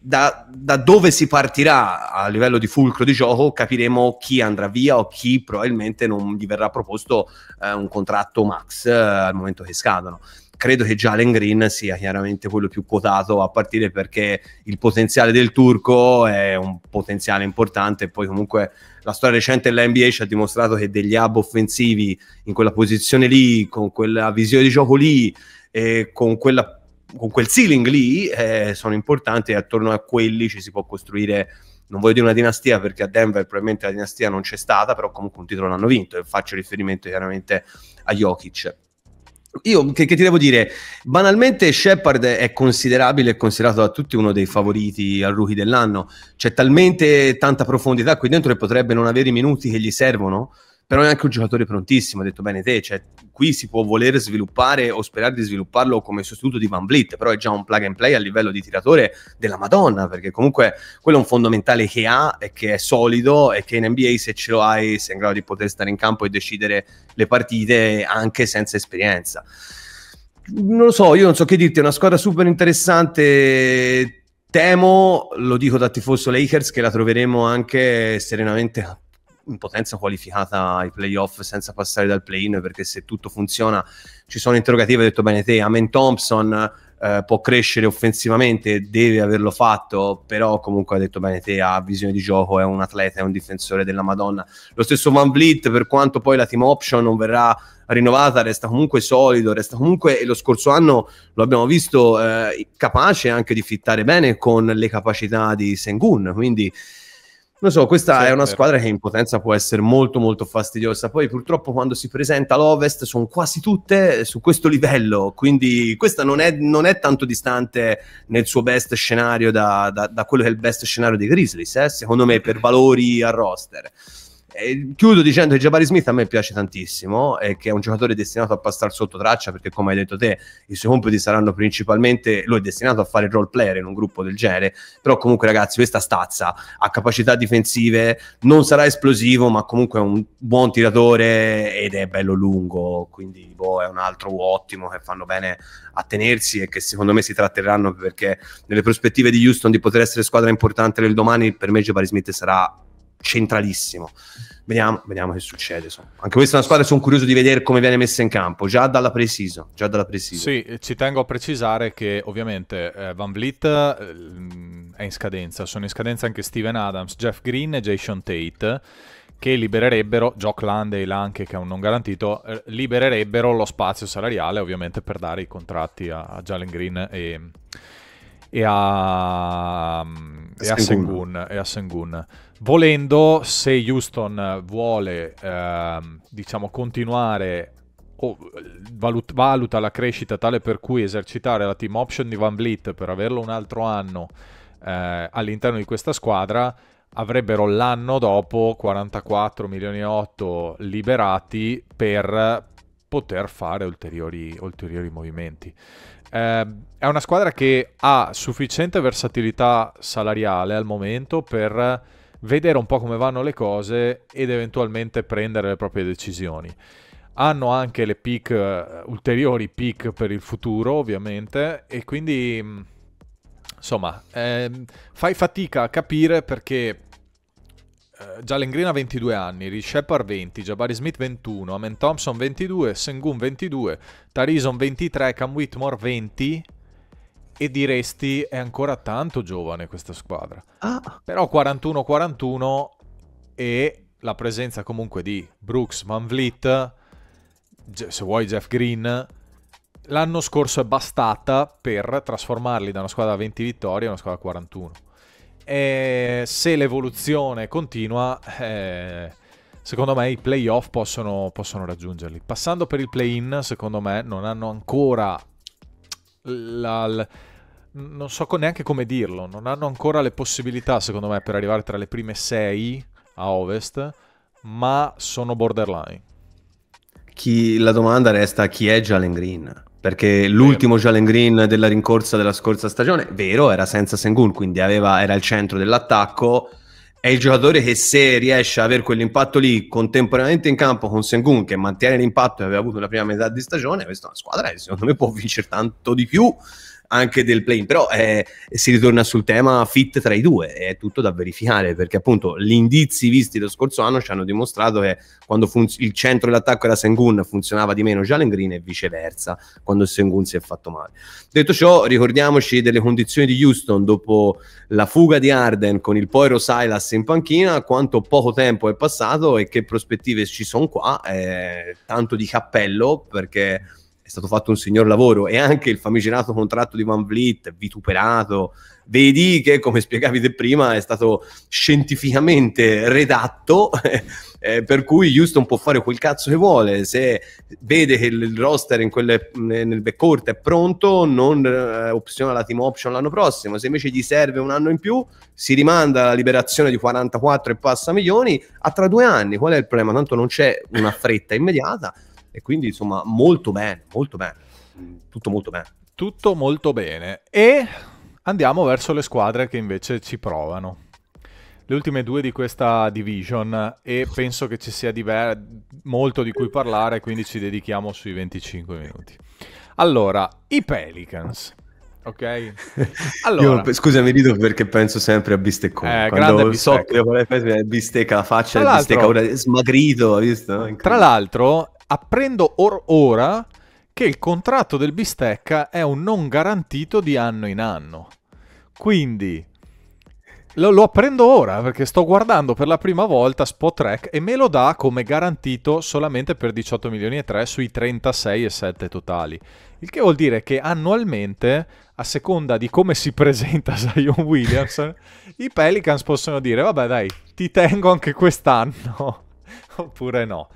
da, da, dove si partirà a livello di fulcro di gioco capiremo chi andrà via o chi probabilmente non gli verrà proposto eh, un contratto max eh, al momento che scadono. Credo che Jalen Green sia chiaramente quello più quotato a partire perché il potenziale del turco è un potenziale importante poi comunque la storia recente dell'NBA ci ha dimostrato che degli hub offensivi in quella posizione lì, con quella visione di gioco lì, e con quella con quel ceiling lì eh, sono importanti e attorno a quelli ci si può costruire non voglio dire una dinastia perché a Denver probabilmente la dinastia non c'è stata, però comunque un titolo l'hanno vinto e faccio riferimento chiaramente a Jokic. Io che, che ti devo dire, banalmente Shepard è considerabile e considerato da tutti uno dei favoriti al rookie dell'anno, c'è talmente tanta profondità qui dentro che potrebbe non avere i minuti che gli servono però è anche un giocatore prontissimo, ha detto bene te, cioè qui si può voler sviluppare o sperare di svilupparlo come sostituto di Van Blit, però è già un plug and play a livello di tiratore della Madonna, perché comunque quello è un fondamentale che ha e che è solido e che in NBA se ce lo hai sei in grado di poter stare in campo e decidere le partite anche senza esperienza. Non lo so, io non so che dirti, è una squadra super interessante temo, lo dico da tifoso Lakers, che la troveremo anche serenamente in potenza qualificata ai playoff senza passare dal play-in, perché se tutto funziona ci sono interrogativi, hai detto bene te, Amen Thompson eh, può crescere offensivamente, deve averlo fatto, però comunque ha detto bene te, ha visione di gioco, è un atleta, è un difensore della Madonna. Lo stesso Van Vliet, per quanto poi la team option non verrà rinnovata, resta comunque solido, resta comunque, e lo scorso anno lo abbiamo visto, eh, capace anche di fittare bene con le capacità di Sengun, quindi non so, questa sì, è una è squadra che in potenza può essere molto molto fastidiosa. Poi purtroppo quando si presenta l'Ovest sono quasi tutte su questo livello, quindi questa non è, non è tanto distante nel suo best scenario da, da, da, quello che è il best scenario dei Grizzlies, eh? secondo me per valori a roster. Eh, chiudo dicendo che Jabari Smith a me piace tantissimo e eh, che è un giocatore destinato a passare sotto traccia perché come hai detto te i suoi compiti saranno principalmente lui è destinato a fare role player in un gruppo del genere però comunque ragazzi questa stazza ha capacità difensive non sarà esplosivo ma comunque è un buon tiratore ed è bello lungo quindi boh, è un altro ottimo che fanno bene a tenersi e che secondo me si tratterranno perché nelle prospettive di Houston di poter essere squadra importante del domani per me Jabari Smith sarà centralissimo. Vediamo, vediamo che succede. So. Anche questa è una squadra, che sono curioso di vedere come viene messa in campo, già dalla precisa. Già dalla precisa.
Sì, ci tengo a precisare che ovviamente eh, Van Vliet eh, è in scadenza, sono in scadenza anche Steven Adams, Jeff Green e Jason Tate che libererebbero, Jock Landale anche che è un non garantito, eh, libererebbero lo spazio salariale ovviamente per dare i contratti a, a Jalen Green e, e mm, a, e a, Sengun, e a Sengun. Volendo, se Houston vuole eh, diciamo, continuare o valut- valuta la crescita tale per cui esercitare la team option di Van Vliet per averlo un altro anno eh, all'interno di questa squadra, avrebbero l'anno dopo 44 milioni e 8 liberati per poter fare ulteriori, ulteriori movimenti. Eh, è una squadra che ha sufficiente versatilità salariale al momento per vedere un po' come vanno le cose ed eventualmente prendere le proprie decisioni. Hanno anche le pick, eh, ulteriori pick per il futuro ovviamente e quindi mm, insomma eh, fai fatica a capire perché eh, Jalen Green ha 22 anni, Rich Shepard 20, Jabari Smith 21, Amen Thompson 22, Sengun 22, Tarison 23, Cam Whitmore 20 e diresti è ancora tanto giovane questa squadra. Ah. Però 41-41 e la presenza comunque di Brooks, Van Vliet, se vuoi Jeff Green, l'anno scorso è bastata per trasformarli da una squadra a 20 vittorie a una squadra a 41. E se l'evoluzione continua, eh, secondo me i playoff possono, possono raggiungerli. Passando per il play-in, secondo me non hanno ancora la, la, non so neanche come dirlo, non hanno ancora le possibilità, secondo me, per arrivare tra le prime sei a ovest, ma sono borderline.
Chi, la domanda resta chi è Jalen Green? perché l'ultimo Jalen Green della rincorsa della scorsa stagione, vero, era senza Sengun, quindi aveva, era il centro dell'attacco, è il giocatore che se riesce a avere quell'impatto lì contemporaneamente in campo con Sengun, che mantiene l'impatto che aveva avuto nella prima metà di stagione, questa è una squadra che secondo me può vincere tanto di più anche del play Però eh, si ritorna sul tema fit tra i due, è tutto da verificare perché appunto gli indizi visti lo scorso anno ci hanno dimostrato che quando funz- il centro dell'attacco era Sengun funzionava di meno Jalen Green e viceversa quando Sengun si è fatto male. Detto ciò, ricordiamoci delle condizioni di Houston dopo la fuga di Arden con il Poiro Silas in panchina, quanto poco tempo è passato e che prospettive ci sono qua, eh, tanto di cappello perché è stato fatto un signor lavoro e anche il famigerato contratto di Van Vliet vituperato vedi che come spiegavi te prima è stato scientificamente redatto eh, per cui Houston può fare quel cazzo che vuole se vede che il roster quelle, nel backcourt è pronto non eh, opziona la team option l'anno prossimo se invece gli serve un anno in più si rimanda la liberazione di 44 e passa milioni a tra due anni qual è il problema? tanto non c'è una fretta immediata e quindi insomma molto bene, molto bene, tutto molto bene. Tutto molto bene
e andiamo verso le squadre che invece ci provano. Le ultime due di questa division e penso che ci sia diver- molto di cui parlare, quindi ci dedichiamo sui 25 minuti. Allora, i Pelicans. Ok,
allora. Io, scusami, rido perché penso sempre a bistecco. Eh, Quando so che bistecca la faccia, bistecca ora smagrito. Visto? Tra l'altro, Apprendo
or ora che il contratto del bistecca è un non garantito di anno in anno. Quindi lo, lo apprendo ora perché sto guardando per la prima volta Spotrack e me lo dà come garantito solamente per 18 milioni e 3 sui 36 e 7 totali. Il che vuol dire che annualmente, a seconda di come si presenta Zion Williams, i Pelicans possono dire vabbè dai, ti tengo anche quest'anno, oppure no.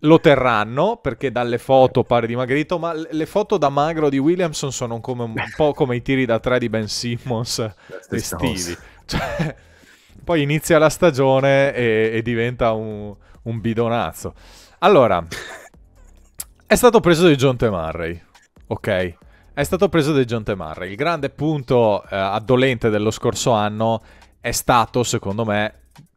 Lo terranno perché dalle foto pare dimagrito, ma le foto da magro di Williamson sono come un, un po' come i tiri da tre di Ben Simmons estivi. Cioè, poi inizia la stagione e, e diventa un, un, bidonazzo. Allora, è stato preso da John T. Murray, ok? È stato preso da John T. Murray. Il grande punto eh, addolente dello scorso anno è stato, secondo me,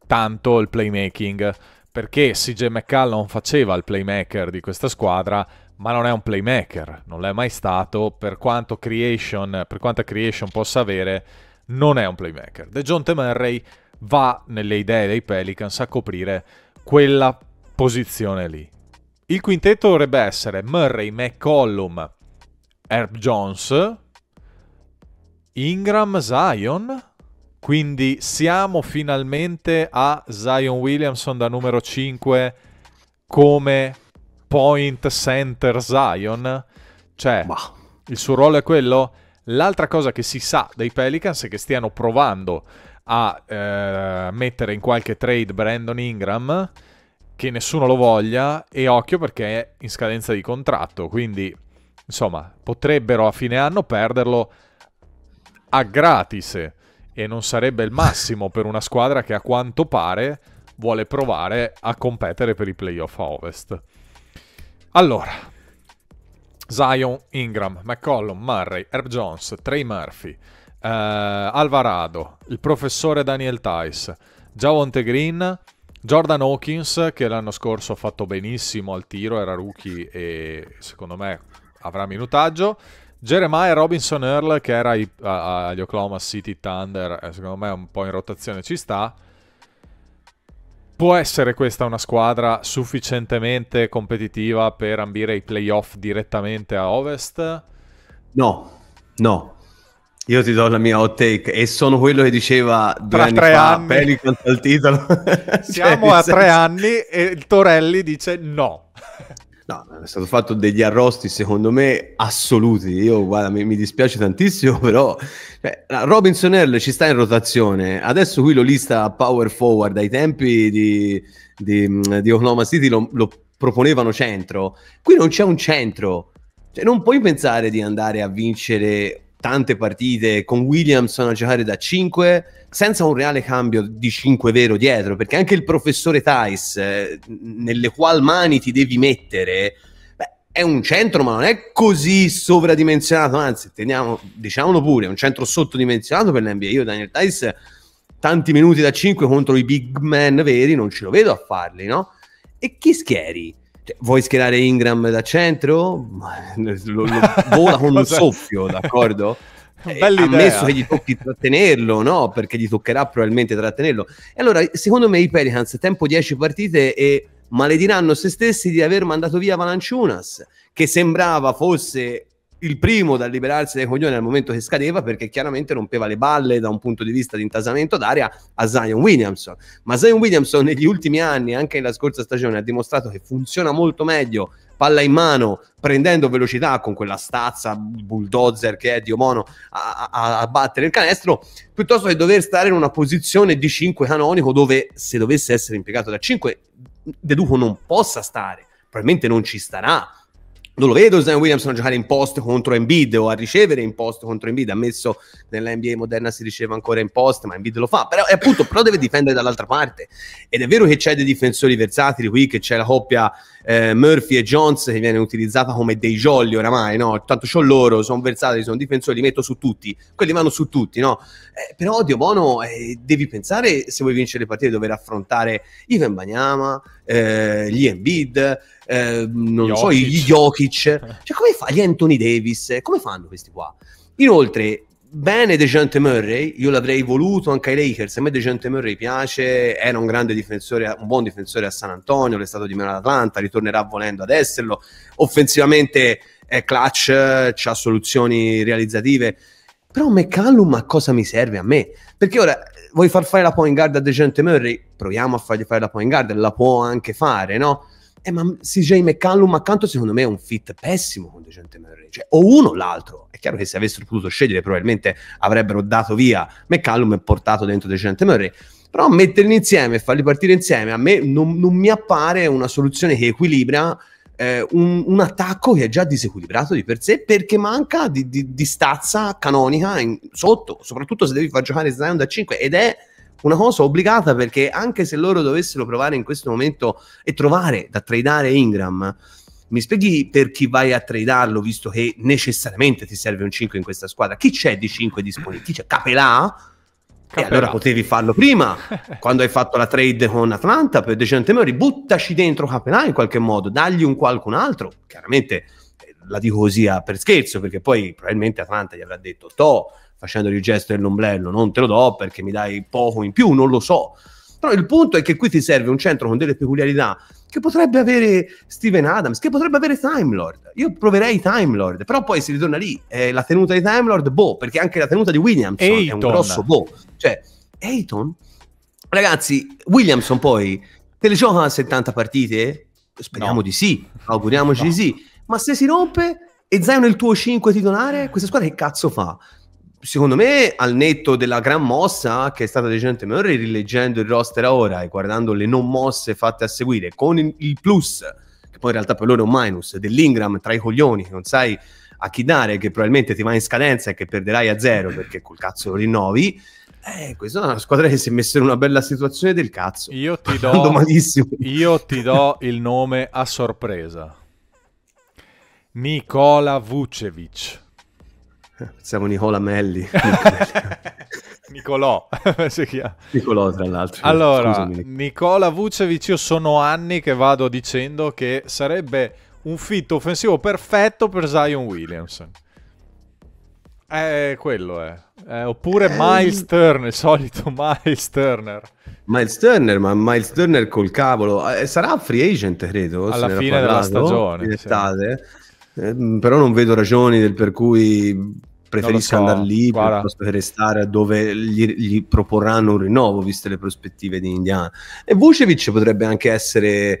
tanto il playmaking perché CJ McCallum faceva il playmaker di questa squadra, ma non è un playmaker, non l'è mai stato, per, quanto creation, per quanta creation possa avere, non è un playmaker. DeJounte Murray va nelle idee dei Pelicans a coprire quella posizione lì. Il quintetto dovrebbe essere Murray, McCollum, Herb Jones, Ingram, Zion, quindi siamo finalmente a Zion Williamson da numero 5 come point center Zion. Cioè, bah. il suo ruolo è quello. L'altra cosa che si sa dai Pelicans è che stiano provando a eh, mettere in qualche trade Brandon Ingram, che nessuno lo voglia, e occhio perché è in scadenza di contratto. Quindi, insomma, potrebbero a fine anno perderlo a gratis e non sarebbe il massimo per una squadra che a quanto pare vuole provare a competere per i playoff a ovest. Allora, Zion, Ingram, McCollum, Murray, Herb Jones, Trey Murphy, eh, Alvarado, il professore Daniel Tice, Javonte Green, Jordan Hawkins che l'anno scorso ha fatto benissimo al tiro, era rookie e secondo me avrà minutaggio, Jeremiah Robinson Earl, che era ai, a, agli Oklahoma City Thunder, eh, secondo me un po' in rotazione ci sta. Può essere questa una squadra sufficientemente competitiva per ambire i playoff direttamente a Ovest?
No, no. Io ti do la mia hot take e sono quello che diceva due anni tre fa, anni. Pelicans al titolo.
Siamo cioè, a tre senso... anni e il Torelli dice no.
No, è stato fatto degli arrosti, secondo me, assoluti. Io, guarda, mi, mi dispiace tantissimo, però cioè, Robinson Earl ci sta in rotazione. Adesso qui lo lista a power forward. Ai tempi di, di, di Oklahoma City lo, lo, proponevano centro. Qui non c'è un centro. Cioè, non puoi pensare di andare a vincere tante partite con Williamson a giocare da 5 senza un reale cambio di 5 vero dietro, perché anche il professore Tice, eh, nelle quali mani ti devi mettere, beh, è un centro, ma non è così sovradimensionato, anzi, teniamo, diciamolo pure, è un centro sottodimensionato per l'NBA. Io Daniel Tice tanti minuti da 5 contro i big men veri non ce lo vedo a farli, no? E chi schieri? Vuoi schierare Ingram da centro? Lo, lo vola con un soffio, d'accordo?
Bella eh, ammesso che gli
tocchi trattenerlo, no? Perché gli toccherà probabilmente trattenerlo. E allora, secondo me, i Pelicans, tempo 10 partite e malediranno se stessi di aver mandato via Valanciunas, che sembrava fosse il primo da liberarsi dai coglioni al momento che scadeva perché chiaramente rompeva le balle da un punto di vista di intasamento d'aria a Zion Williamson. Ma Zion Williamson negli ultimi anni, anche nella scorsa stagione, ha dimostrato che funziona molto meglio palla in mano, prendendo velocità con quella stazza bulldozer che è Dio Mono a, a, a, battere il canestro, piuttosto che dover stare in una posizione di 5 canonico dove se dovesse essere impiegato da 5, deduco non possa stare, probabilmente non ci starà non lo vedo Zion Williamson a giocare in post contro Embiid o a ricevere in post contro Embiid ammesso nella NBA moderna si riceve ancora in post ma Embiid lo fa però, appunto, però deve difendere dall'altra parte ed è vero che c'è dei difensori versatili qui che c'è la coppia eh, Murphy e Jones che viene utilizzata come dei jolly oramai no? tanto c'ho loro sono versatili sono difensori li metto su tutti quelli vanno su tutti no? Eh, però Dio Bono eh, devi pensare se vuoi vincere le partite dover affrontare Ivan Bagnama eh, gli Embiid Ehm, non Jokic. so, gli Jokic. Cioè, come fa gli Anthony Davis? Come fanno questi qua? Inoltre, bene Dejante Murray, io l'avrei voluto anche ai Lakers, a me Dejante Murray piace, era un grande difensore, un buon difensore a San Antonio, l'è stato di meno ad Atlanta, ritornerà volendo ad esserlo, offensivamente è clutch, ha soluzioni realizzative, però McCallum a cosa mi serve a me? Perché ora eh, vuoi far fare la point guard a Dejante Murray? Proviamo a fargli fare la point guard, la può anche fare, no? Eh, ma CJ McCallum accanto secondo me è un fit pessimo con Dejante Murray, cioè o uno o l'altro. È chiaro che se avessero potuto scegliere probabilmente avrebbero dato via McCallum e portato dentro Dejante Murray, però metterli insieme e farli partire insieme a me non, non mi appare una soluzione che equilibra eh, un, un, attacco che è già disequilibrato di per sé perché manca di, di, di stazza canonica in, sotto, soprattutto se devi far giocare Zion da 5 ed è una cosa obbligata perché anche se loro dovessero provare in questo momento e trovare da tradare Ingram, mi spieghi per chi vai a tradarlo visto che necessariamente ti serve un 5 in questa squadra? Chi c'è di 5 disponibili? Chi c'è? Capelà? E allora potevi farlo prima, quando hai fatto la trade con Atlanta per Decente Mori, buttaci dentro Capelà in qualche modo, dagli un qualcun altro. Chiaramente eh, la dico così eh, per scherzo, perché poi probabilmente Atlanta gli avrà detto, to, facendogli il gesto dell'ombrello, non te lo do perché mi dai poco in più, non lo so. Però il punto è che qui ti serve un centro con delle peculiarità che potrebbe avere Steven Adams, che potrebbe avere Time Lord. Io proverei Time Lord, però poi si ritorna lì. Eh, la tenuta di Time Lord, boh, perché anche la tenuta di Williamson Ayton. è un grosso boh. Cioè, Eighton? Ragazzi, Williamson poi te le gioca 70 partite? Speriamo no. di sì, auguriamoci no. di sì. Ma se si rompe e Zion è il tuo 5 titolare, questa squadra che cazzo fa? secondo me, al netto della gran mossa che è stata decente Murray, rileggendo il roster ora e guardando le non mosse fatte a seguire, con il plus, che poi in realtà per loro è un minus, dell'Ingram tra i coglioni, che non sai a chi dare, che probabilmente ti va in scadenza e che perderai a zero perché col cazzo lo rinnovi. Eh, questa è una squadra che si è messa in una bella situazione del cazzo. Io ti do, io ti do il nome a sorpresa.
Nicola Vucevic. Siamo Nicola Melli. Nicolò. Nicolò, tra l'altro. Allora, Scusami. Nicola Vucevic, io sono anni che vado dicendo che sarebbe un fit offensivo perfetto per Zion Williams. è quello è. Eh. eh, oppure eh... Miles Turner, il solito Miles Turner.
Miles Turner, ma Miles Turner col cavolo. Eh, sarà free agent, credo. Alla fine parlato, della stagione. Sì. Estate, eh, però non vedo ragioni per cui preferisco so, andare lì guarda. piuttosto che restare dove gli, gli, proporranno un rinnovo viste le prospettive di Indiana e Vucevic potrebbe anche essere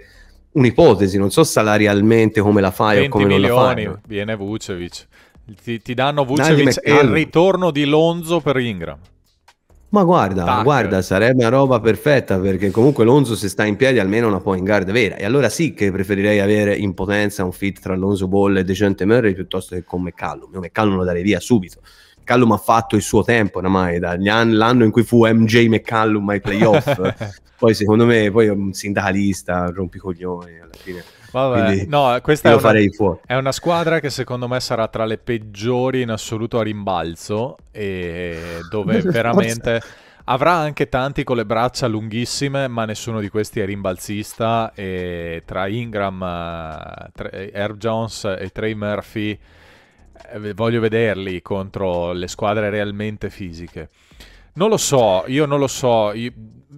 un'ipotesi non so salarialmente come la fai o come milioni, non la fai
viene Vucevic ti, ti danno Vucevic e il ritorno di Lonzo per Ingram
ma guarda, Tucker. guarda, sarebbe una roba perfetta perché comunque Lonzo se sta in piedi almeno una point guard vera. E allora sì che preferirei avere in potenza un fit tra Lonzo Ball e Decente Murray piuttosto che con McCallum. Io McCallum lo darei via subito McCallum ha fatto il suo tempo oramai, dall'anno in cui fu MJ McCallum ai playoff, poi secondo me poi è un sindacalista, rompicoglioni alla fine. Vabbè, Quindi no, questa è una,
è una, squadra che secondo me sarà tra le peggiori in assoluto a rimbalzo e dove veramente avrà anche tanti con le braccia lunghissime, ma nessuno di questi è rimbalzista e tra Ingram, eh, Herb Jones e Trey Murphy eh, voglio vederli contro le squadre realmente fisiche. Non lo so, io non lo so.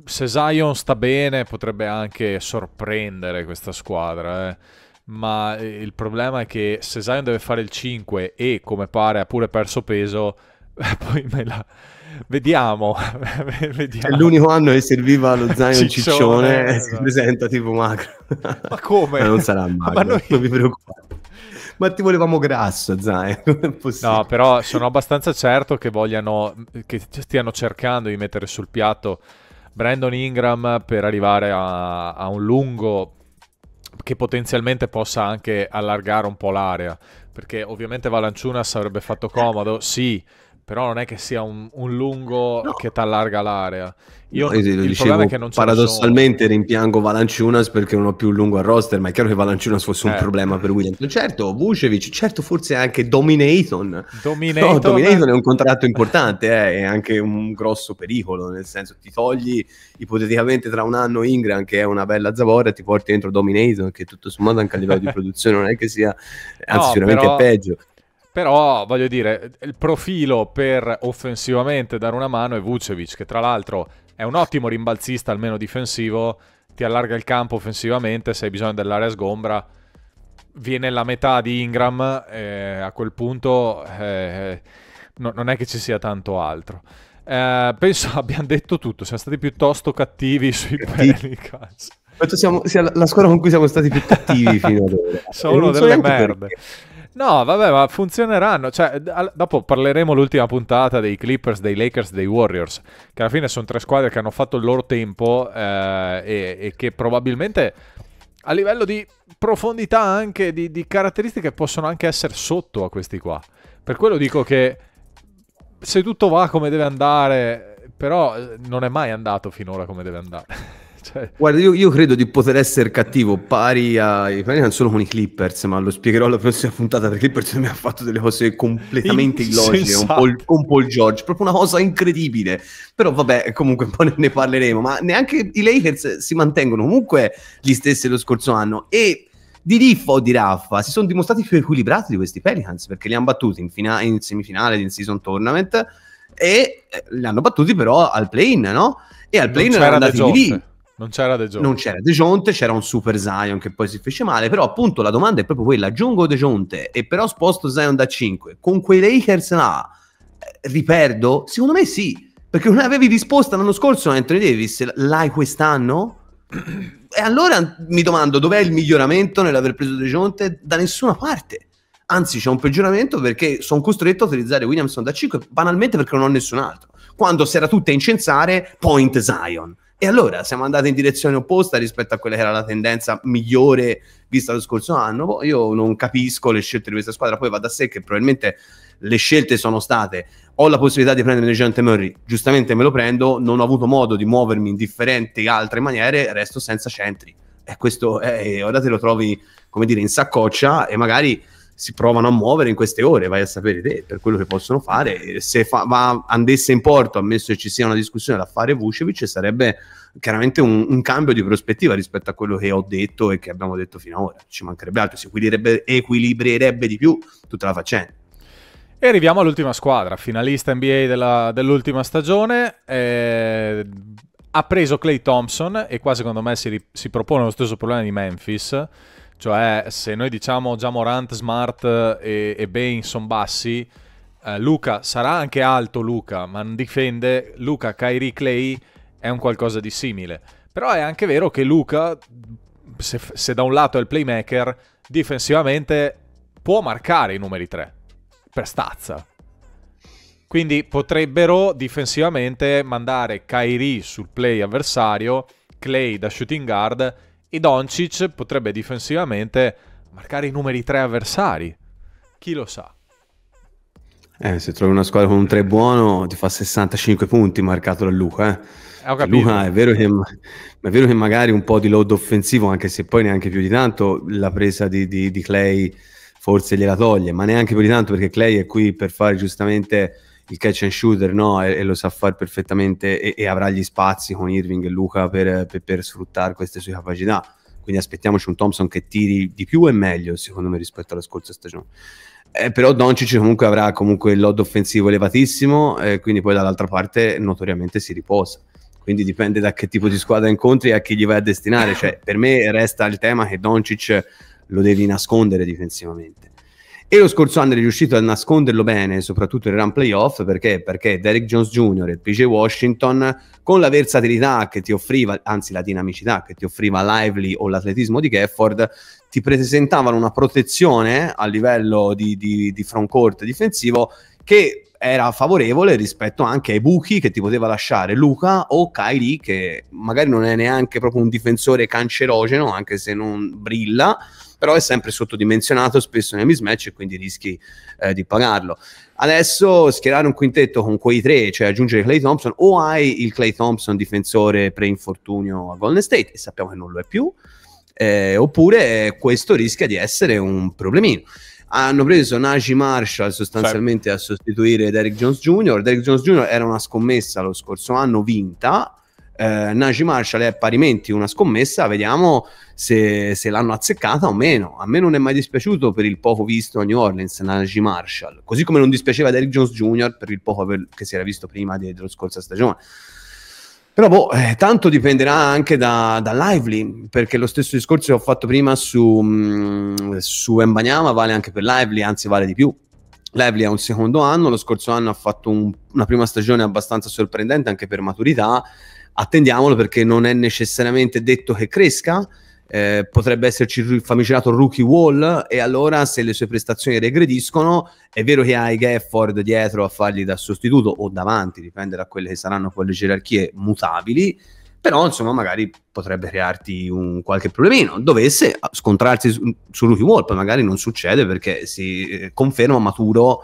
Se Zion sta bene potrebbe anche sorprendere questa squadra, eh. ma eh, il problema è che se Zion deve fare il 5 e come pare ha pure perso peso, poi me la... Vediamo,
vediamo. È l'unico anno che serviva lo Zion ciccione, ciccione eh, esatto. si
presenta tipo macro. Ma come? ma non
sarà macro, ma noi... non vi preoccupate ma ti volevamo grasso, Zain.
no, però sono abbastanza certo che vogliano, che stiano cercando di mettere sul piatto Brandon Ingram per arrivare a, a un lungo che potenzialmente possa anche allargare un po' l'area perché ovviamente Valanciunas avrebbe fatto comodo, sì, però non è che sia un, un lungo no. che ti allarga l'area. Io no, eh il dicevo, problema è che non ce Paradossalmente
rimpiango Valanciunas perché non ho più un lungo al roster, ma è chiaro che Valanciunas fosse un eh. problema per Williams. Certo, Vucevic, certo forse anche Dominaton.
Dominaton, no, Dominaton
è un contratto importante, eh, è anche un grosso pericolo, nel senso ti togli ipoteticamente tra un anno Ingram che è una bella zavorra e ti porti dentro Dominaton che tutto sommato anche a livello di produzione non è che sia, anzi no, sicuramente però... è peggio.
Però, voglio dire, il profilo per offensivamente dare una mano è Vucevic, che tra l'altro è un ottimo rimbalzista, almeno difensivo, ti allarga il campo offensivamente, se hai bisogno dell'area sgombra, viene la metà di Ingram, eh, a quel punto eh, no, non è che ci sia tanto altro. Eh, penso abbiamo detto tutto, siamo stati piuttosto cattivi sui
Pelicans. Penso sia la squadra con cui siamo stati più cattivi fino ad ora. Sono delle merde.
Perché. No, vabbè, ma funzioneranno. Cioè, dopo parleremo l'ultima puntata dei Clippers, dei Lakers, dei Warriors, che alla fine sono tre squadre che hanno fatto il loro tempo eh, e, e, che probabilmente a livello di profondità anche, di, di caratteristiche, possono anche essere sotto a questi qua. Per quello dico che se tutto va come deve andare, però eh, non è mai andato finora come deve andare. Cioè...
Guarda, io, io, credo di poter essere cattivo pari ai Pelican solo con i Clippers, ma lo spiegherò alla prossima puntata perché Clippers mi ha fatto delle cose completamente illogiche un po con esatto. Paul George, proprio una cosa incredibile. Però vabbè, comunque poi ne, parleremo, ma neanche i Lakers si mantengono comunque gli stessi dello scorso anno e di Riffa o di Raffa si sono dimostrati più equilibrati di questi Pelicans perché li hanno battuti in, fina- in semifinale di season tournament e eh, li hanno battuti però al plane, no? E al plane erano andati di lì
non c'era De Jonte. Non c'era
De Jonte, c'era un super Zion che poi si fece male, però appunto la domanda è proprio quella, aggiungo De Jonte e però sposto Zion da 5, con quei Lakers là, eh, riperdo? Secondo me sì, perché non avevi risposta l'anno scorso a Anthony Davis, l'hai quest'anno? E allora mi domando dov'è il miglioramento nell'aver preso De Jonte? Da nessuna parte. Anzi, c'è un peggioramento perché sono costretto a utilizzare Williamson da 5 banalmente perché non ho nessun altro. Quando si era tutta a incensare Point Zion. E allora siamo andati in direzione opposta rispetto a quella che era la tendenza migliore vista lo scorso anno. Boh, io non capisco le scelte di questa squadra, poi va da sé che probabilmente le scelte sono state ho la possibilità di prendere Dejounte Murray, giustamente me lo prendo, non ho avuto modo di muovermi in differenti altre maniere, resto senza centri. E questo è, ora te lo trovi, come dire, in saccoccia e magari si provano a muovere in queste ore, vai a sapere te, per quello che possono fare. Se fa, va, andesse in porto, ammesso che ci sia una discussione da fare Vucevic, sarebbe chiaramente un, un, cambio di prospettiva rispetto a quello che ho detto e che abbiamo detto fino ad ora. Ci mancherebbe altro, si equilibrerebbe, equilibrerebbe di più tutta la faccenda. E arriviamo all'ultima squadra, finalista
NBA della, dell'ultima stagione. Eh, ha preso Clay Thompson e qua secondo me si, si propone lo stesso problema di Memphis cioè, se noi diciamo già Morant, Smart eh, e, e Bane sono bassi, eh, Luca sarà anche alto Luca, ma difende. Luca, Kyrie, Clay è un qualcosa di simile. Però è anche vero che Luca, se, se da un lato è il playmaker, difensivamente può marcare i numeri 3 per stazza. Quindi potrebbero difensivamente mandare Kyrie sul play avversario, Clay da shooting guard e Doncic potrebbe difensivamente marcare i numeri 3 avversari. Chi lo sa?
Eh, se trovi una squadra con un 3 buono ti fa 65 punti marcato da Luca. Eh.
eh cioè, Luca è
vero, che, è vero, che, magari un po' di load offensivo, anche se poi neanche più di tanto, la presa di, di, di Clay forse gliela toglie, ma neanche più di tanto perché Clay è qui per fare giustamente il catch and shooter no? e, e lo sa fare perfettamente e, e, avrà gli spazi con Irving e Luca per, per, per sfruttare queste sue capacità quindi aspettiamoci un Thompson che tiri di più e meglio secondo me rispetto alla scorsa stagione eh, però Doncic comunque avrà comunque il load offensivo elevatissimo eh, quindi poi dall'altra parte notoriamente si riposa quindi dipende da che tipo di squadra incontri e a chi gli vai a destinare cioè, per me resta il tema che Doncic lo devi nascondere difensivamente e lo scorso anno è riuscito a nasconderlo bene, soprattutto nel run playoff, perché? Perché Derek Jones Jr. e PJ Washington, con la versatilità che ti offriva, anzi la dinamicità che ti offriva Lively o l'atletismo di Gafford, ti presentavano una protezione a livello di, di, di front court difensivo che era favorevole rispetto anche ai buchi che ti poteva lasciare Luca o Kylie, che magari non è neanche proprio un difensore cancerogeno, anche se non brilla, però è sempre sottodimensionato spesso nei mismatch e quindi rischi eh, di pagarlo. Adesso schierare un quintetto con quei tre, cioè aggiungere Clay Thompson, o hai il Clay Thompson difensore pre-infortunio a Golden State, e sappiamo che non lo è più, eh, oppure questo rischia di essere un problemino hanno preso Najee Marshall sostanzialmente certo. a sostituire Derek Jones Jr. Derek Jones Jr. era una scommessa lo scorso anno vinta eh, Najee Marshall è parimenti una scommessa, vediamo se, se, l'hanno azzeccata o meno. A me non è mai dispiaciuto per il poco visto a New Orleans Najee Marshall, così come non dispiaceva Derrick Jones Jr. per il poco che si era visto prima de- della scorsa stagione. Però boh, eh, tanto dipenderà anche da, da, Lively, perché lo stesso discorso che ho fatto prima su, mh, mm, su Mbanyama vale anche per Lively, anzi vale di più. Lively ha un secondo anno, lo scorso anno ha fatto un, una prima stagione abbastanza sorprendente anche per maturità, attendiamolo perché non è necessariamente detto che cresca. Eh, potrebbe esserci il famigerato rookie wall e allora se le sue prestazioni regrediscono è vero che hai Gafford dietro a fargli da sostituto o davanti dipende da quelle che saranno quelle gerarchie mutabili però insomma magari potrebbe crearti un qualche problemino dovesse scontrarsi su, su rookie wall poi magari non succede perché si eh, conferma maturo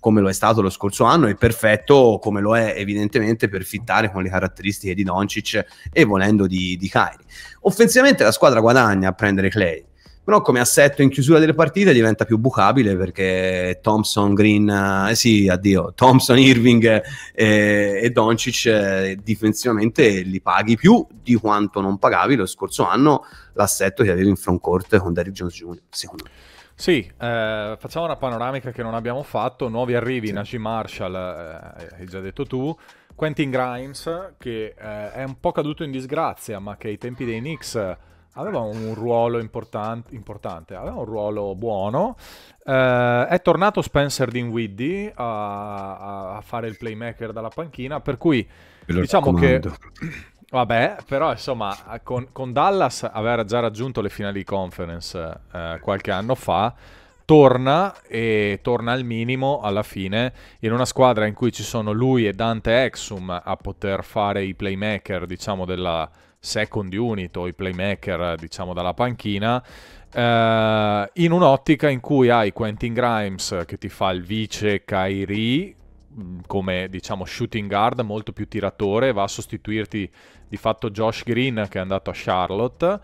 come lo è stato lo scorso anno e perfetto come lo è evidentemente per fittare con le caratteristiche di Doncic e volendo di, di Kyrie. Offensivamente la squadra guadagna a prendere Clay, però come assetto in chiusura delle partite diventa più bucabile perché Thompson, Green, eh sì, addio, Thompson, Irving eh, e Doncic eh, difensivamente li paghi più di quanto non pagavi lo scorso anno l'assetto che avevi in front court con Derrick Jones Jr., secondo me.
Sì, eh, facciamo una panoramica che non abbiamo fatto, nuovi arrivi, sì. Najee Marshall, eh, hai già detto tu, Quentin Grimes che eh, è un po' caduto in disgrazia ma che ai tempi dei Knicks aveva un ruolo importan- importante, aveva un ruolo buono. Eh, è tornato Spencer Dinwiddie a, a, fare il playmaker dalla panchina, per cui diciamo raccomando. che Vabbè, però insomma, con, con, Dallas aver già raggiunto le finali di conference eh, qualche anno fa, torna e torna al minimo alla fine in una squadra in cui ci sono lui e Dante Exum a poter fare i playmaker, diciamo, della second unit o i playmaker, diciamo, dalla panchina. Eh, in un'ottica in cui hai Quentin Grimes che ti fa il vice Kyrie Mm, come diciamo shooting guard, molto più tiratore, va a sostituirti di fatto Josh Green che è andato a Charlotte.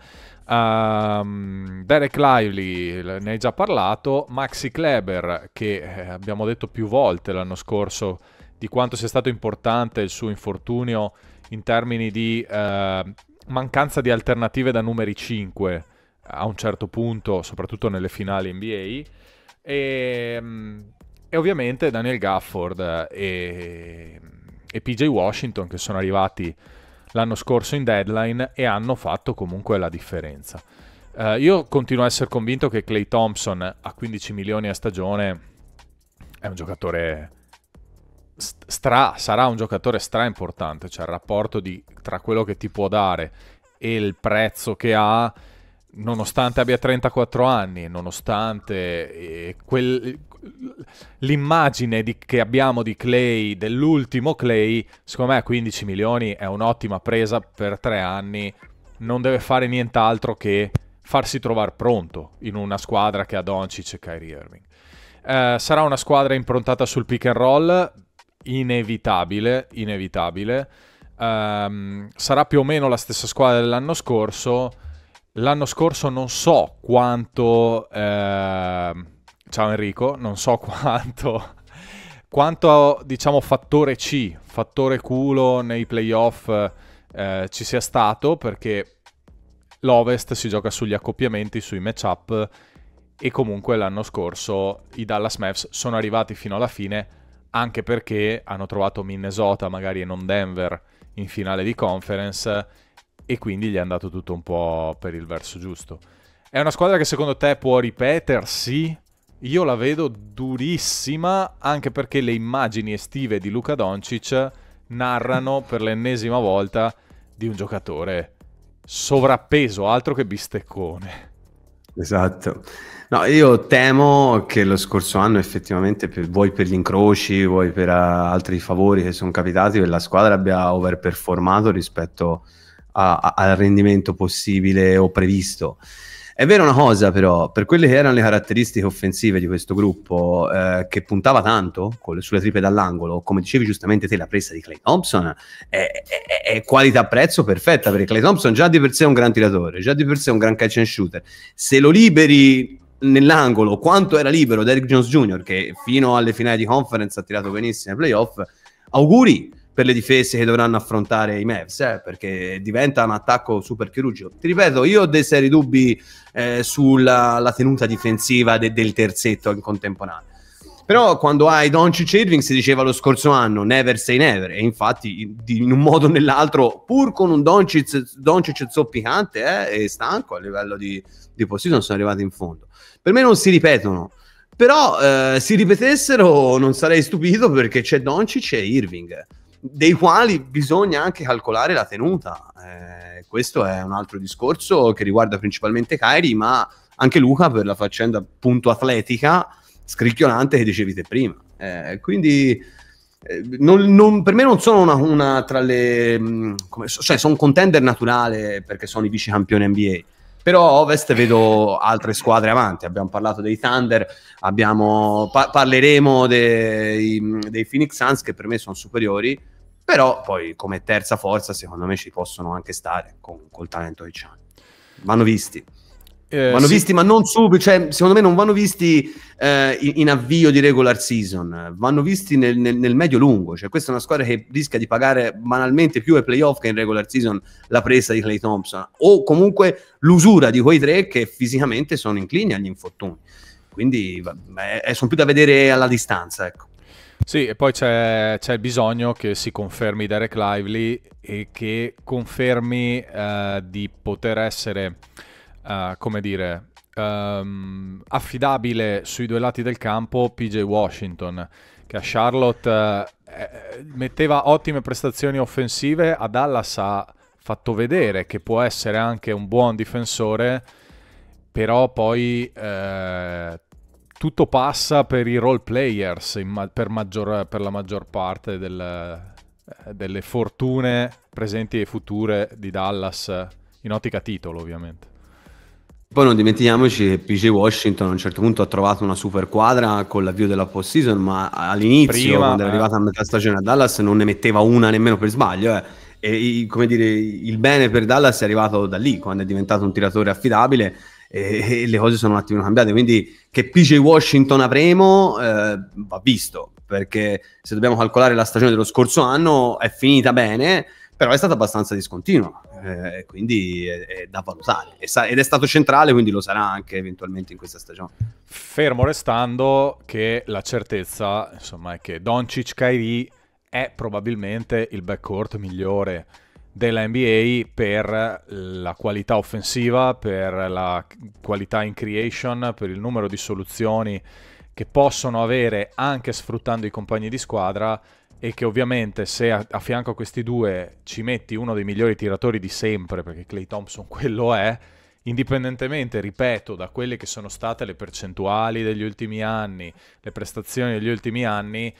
Um, Derek Lively ne hai già parlato, Maxi Kleber che eh, abbiamo detto più volte l'anno scorso di quanto sia stato importante il suo infortunio in termini di eh, mancanza di alternative da numeri 5 a un certo punto, soprattutto nelle finali NBA. E, ehm, e ovviamente Daniel Gafford eh, e, e PJ Washington che sono arrivati l'anno scorso in deadline e hanno fatto comunque la differenza. Uh, io continuo a essere convinto che Clay Thompson a 15 milioni a stagione è un giocatore stra, sarà un giocatore stra importante, cioè il rapporto di, tra quello che ti può dare e il prezzo che ha, nonostante abbia 34 anni, nonostante eh, quel, l'immagine di, che abbiamo di Clay, dell'ultimo Clay, secondo me a 15 milioni è un'ottima presa per tre anni, non deve fare nient'altro che farsi trovare pronto in una squadra che ha Doncic e Kyrie Irving. Eh, sarà una squadra improntata sul pick and roll, inevitabile, inevitabile. Um, sarà più o meno la stessa squadra dell'anno scorso. L'anno scorso non so quanto eh, ciao Enrico, non so quanto, quanto diciamo fattore C, fattore culo nei playoff eh, ci sia stato perché l'Ovest si gioca sugli accoppiamenti, sui matchup e comunque l'anno scorso i Dallas Mavs sono arrivati fino alla fine anche perché hanno trovato Minnesota magari e non Denver in finale di conference e quindi gli è andato tutto un po' per il verso giusto. È una squadra che secondo te può ripetersi? io la vedo durissima anche perché le immagini estive di Luca Doncic narrano per l'ennesima volta di un giocatore sovrappeso, altro che bisteccone.
Esatto. No, io temo che lo scorso anno effettivamente, per, vuoi per gli incroci, vuoi per uh, altri favori che sono capitati, la squadra abbia overperformato rispetto a, a, al rendimento possibile o previsto. È vera una cosa però, per quelle che erano le caratteristiche offensive di questo gruppo, eh, che puntava tanto con, sulle tripe dall'angolo, come dicevi giustamente te, la presa di Clay Thompson è, è, è qualità-prezzo perfetta, perché Clay Thompson già di per sé è un gran tiratore, già di per sé è un gran catch and shooter. Se lo liberi nell'angolo quanto era libero Derrick Jones Jr., che fino alle finali di conference ha tirato benissimo ai playoff, auguri! per le difese che dovranno affrontare i Mavs, eh, perché diventa un attacco super chirurgico. Ti ripeto, io ho dei seri dubbi eh, sulla tenuta difensiva de- del terzetto in contemporanea. Però quando hai Doncic e Irving si diceva lo scorso anno never say never e infatti in un modo o nell'altro pur con un Doncic, Doncic zoppicante eh, e stanco a livello di, di posizione sono arrivati in fondo. Per me non si ripetono, però eh, si ripetessero non sarei stupito perché c'è Doncic e Irving dei quali bisogna anche calcolare la tenuta. Eh, questo è un altro discorso che riguarda principalmente Kairi, ma anche Luca per la faccenda appunto atletica scricchiolante che dicevi te prima. Eh, quindi eh, non, non, per me non sono una, una tra le... Mm, come, cioè sono un contender naturale perché sono i vice campioni NBA. Però a Ovest vedo altre squadre avanti, abbiamo parlato dei Thunder, abbiamo, pa- parleremo dei, dei Phoenix Suns che per me sono superiori, però poi come terza forza secondo me ci possono anche stare con, col talento che c'hanno. Vanno visti. Eh, vanno sì. visti, ma non subito. Cioè, secondo me non vanno visti eh, in, in, avvio di regular season, vanno visti nel, nel, nel medio-lungo. Cioè, questa è una squadra che rischia di pagare banalmente più ai playoff che in regular season la presa di Clay Thompson, o comunque l'usura di quei tre che fisicamente sono inclini agli infortuni. Quindi eh, sono più da vedere alla distanza. Ecco. Sì, e poi c'è, c'è
bisogno che si confermi Derek Lively e che confermi uh, di poter essere, uh, come dire, um, affidabile sui due lati del campo PJ Washington, che a Charlotte uh, metteva ottime prestazioni offensive, a Dallas ha fatto vedere che può essere anche un buon difensore, però poi tutto passa per i role players, ma per, maggior, per, la maggior parte del, eh, delle fortune presenti e future di Dallas, in ottica titolo ovviamente.
Poi non dimentichiamoci che PJ Washington a un certo punto ha trovato una super quadra con l'avvio della post season, ma all'inizio, Prima, quando eh. è arrivata a metà stagione a Dallas, non ne metteva una nemmeno per sbaglio. Eh. E, come dire, il bene per Dallas è arrivato da lì, quando è diventato un tiratore affidabile e, e, le cose sono un attimino cambiate. Quindi che PJ Washington avremo eh, va visto, perché se dobbiamo calcolare la stagione dello scorso anno è finita bene, però è stata abbastanza discontinua, eh, quindi è, è, da valutare è sa- ed è stato centrale, quindi lo sarà anche eventualmente in questa stagione. Fermo
restando che la certezza, insomma, è che Doncic Kairi è probabilmente il backcourt migliore della NBA per la qualità offensiva, per la qualità in creation, per il numero di soluzioni che possono avere anche sfruttando i compagni di squadra e che ovviamente se a, a fianco a questi due ci metti uno dei migliori tiratori di sempre, perché Clay Thompson quello è, indipendentemente, ripeto, da quelle che sono state le percentuali degli ultimi anni, le prestazioni degli ultimi anni,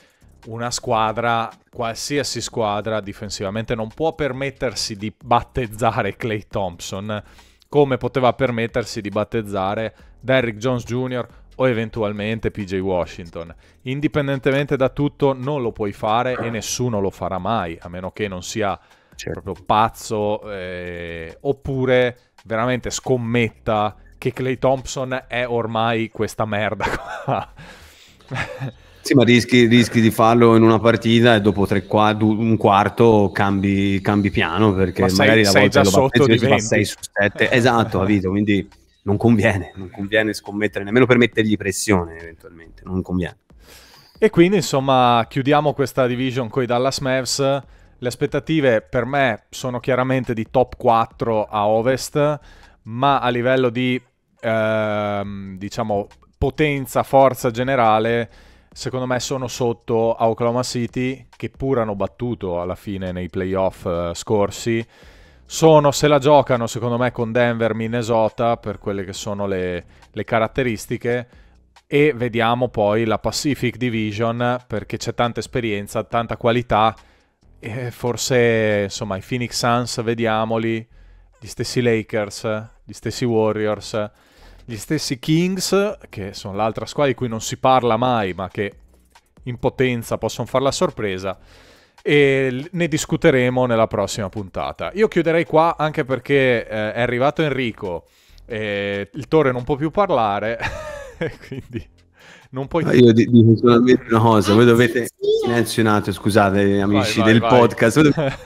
una squadra, qualsiasi squadra difensivamente, non può permettersi di battezzare Clay Thompson come poteva permettersi di battezzare Derrick Jones Jr. o eventualmente PJ Washington. Indipendentemente da tutto non lo puoi fare e nessuno lo farà mai, a meno che non sia certo. proprio pazzo eh, oppure veramente scommetta che Clay Thompson è ormai questa merda
qua. Sì, ma rischi, rischi, di farlo in una partita e dopo tre, un quarto cambi, cambi piano perché ma magari sei, la volta che lo battezzi fa 6 su 7. Esatto, a vita, quindi non conviene, non conviene scommettere, nemmeno per mettergli pressione eventualmente, non conviene.
E quindi insomma chiudiamo questa division con i Dallas Mavs. Le aspettative per me sono chiaramente di top 4 a ovest, ma a livello di ehm, diciamo potenza, forza generale secondo me sono sotto a Oklahoma City, che pur hanno battuto alla fine nei playoff eh, scorsi. Sono, se la giocano, secondo me, con Denver, Minnesota, per quelle che sono le, le caratteristiche. E vediamo poi la Pacific Division, perché c'è tanta esperienza, tanta qualità. E forse, insomma, i Phoenix Suns, vediamoli, gli stessi Lakers, gli stessi Warriors gli stessi Kings, che sono l'altra squadra di cui non si parla mai, ma che in potenza possono fare la sorpresa, e ne discuteremo nella prossima puntata. Io chiuderei qua anche perché eh, è arrivato Enrico, e il Torre non può più parlare, quindi... Non puoi...
Io dico solamente una cosa, voi dovete... Silenzionato, scusate amici vai, vai, del vai. podcast.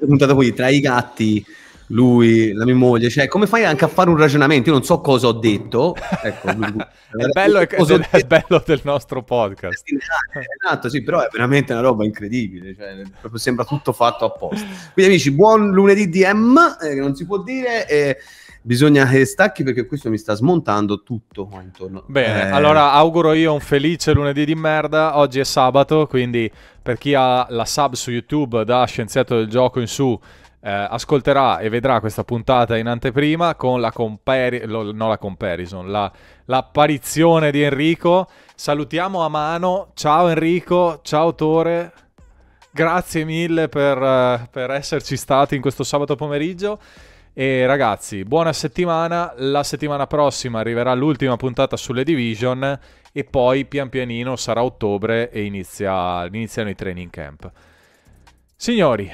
Puntata qui tra i gatti lui, la mia moglie, cioè come fai anche a fare un ragionamento? Io non so cosa ho detto. Ecco, lui, è, bello, è, del, è bello del nostro podcast. Esatto, sì, però è veramente una roba incredibile, cioè, sembra tutto fatto apposta. Quindi amici, buon lunedì DM, eh, non si può dire. Eh, bisogna che stacchi perché questo mi sta smontando tutto qua intorno. Bene, eh... allora
auguro io un felice lunedì di merda. Oggi è sabato, quindi per chi ha la sub su YouTube da Scienziato del Gioco in su eh, ascolterà e vedrà questa puntata in anteprima con la, compari- lo, no, la comparison, la, l'apparizione di Enrico. Salutiamo a mano. Ciao Enrico, ciao Tore. Grazie mille per, eh, per esserci stati in questo sabato pomeriggio. E ragazzi, buona settimana. La settimana prossima arriverà l'ultima puntata sulle division e poi pian pianino sarà ottobre e inizia, iniziano i training camp. Signori,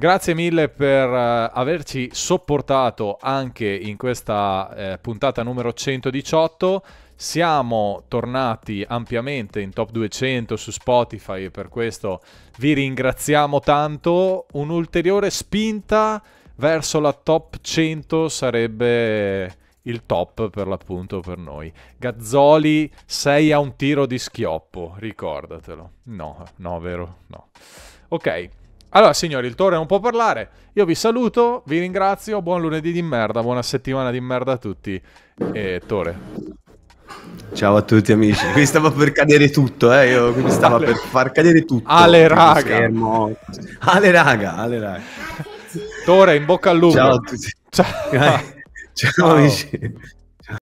Grazie mille per eh, averci sopportato anche in questa uh, puntata numero 118. Siamo tornati ampiamente in top 200 su Spotify e per questo vi ringraziamo tanto. Un'ulteriore spinta verso la top 100 sarebbe il top per l'appunto per noi. Gazzoli sei a un tiro di schioppo, ricordatelo. No, no, vero? No. Ok. Allora, signori, il Toro non può parlare. Io vi saluto, vi ringrazio. Buon lunedì di merda, buona settimana di merda a tutti. E Tore.
Ciao a tutti amici, qui stava per cadere tutto, eh? Io, qui stava Ale... per far cadere tutto. Ale raga. Schermo. Ale raga, ale raga.
Tore, in bocca al lupo. Ciao a tutti. Ciao, Ciao amici.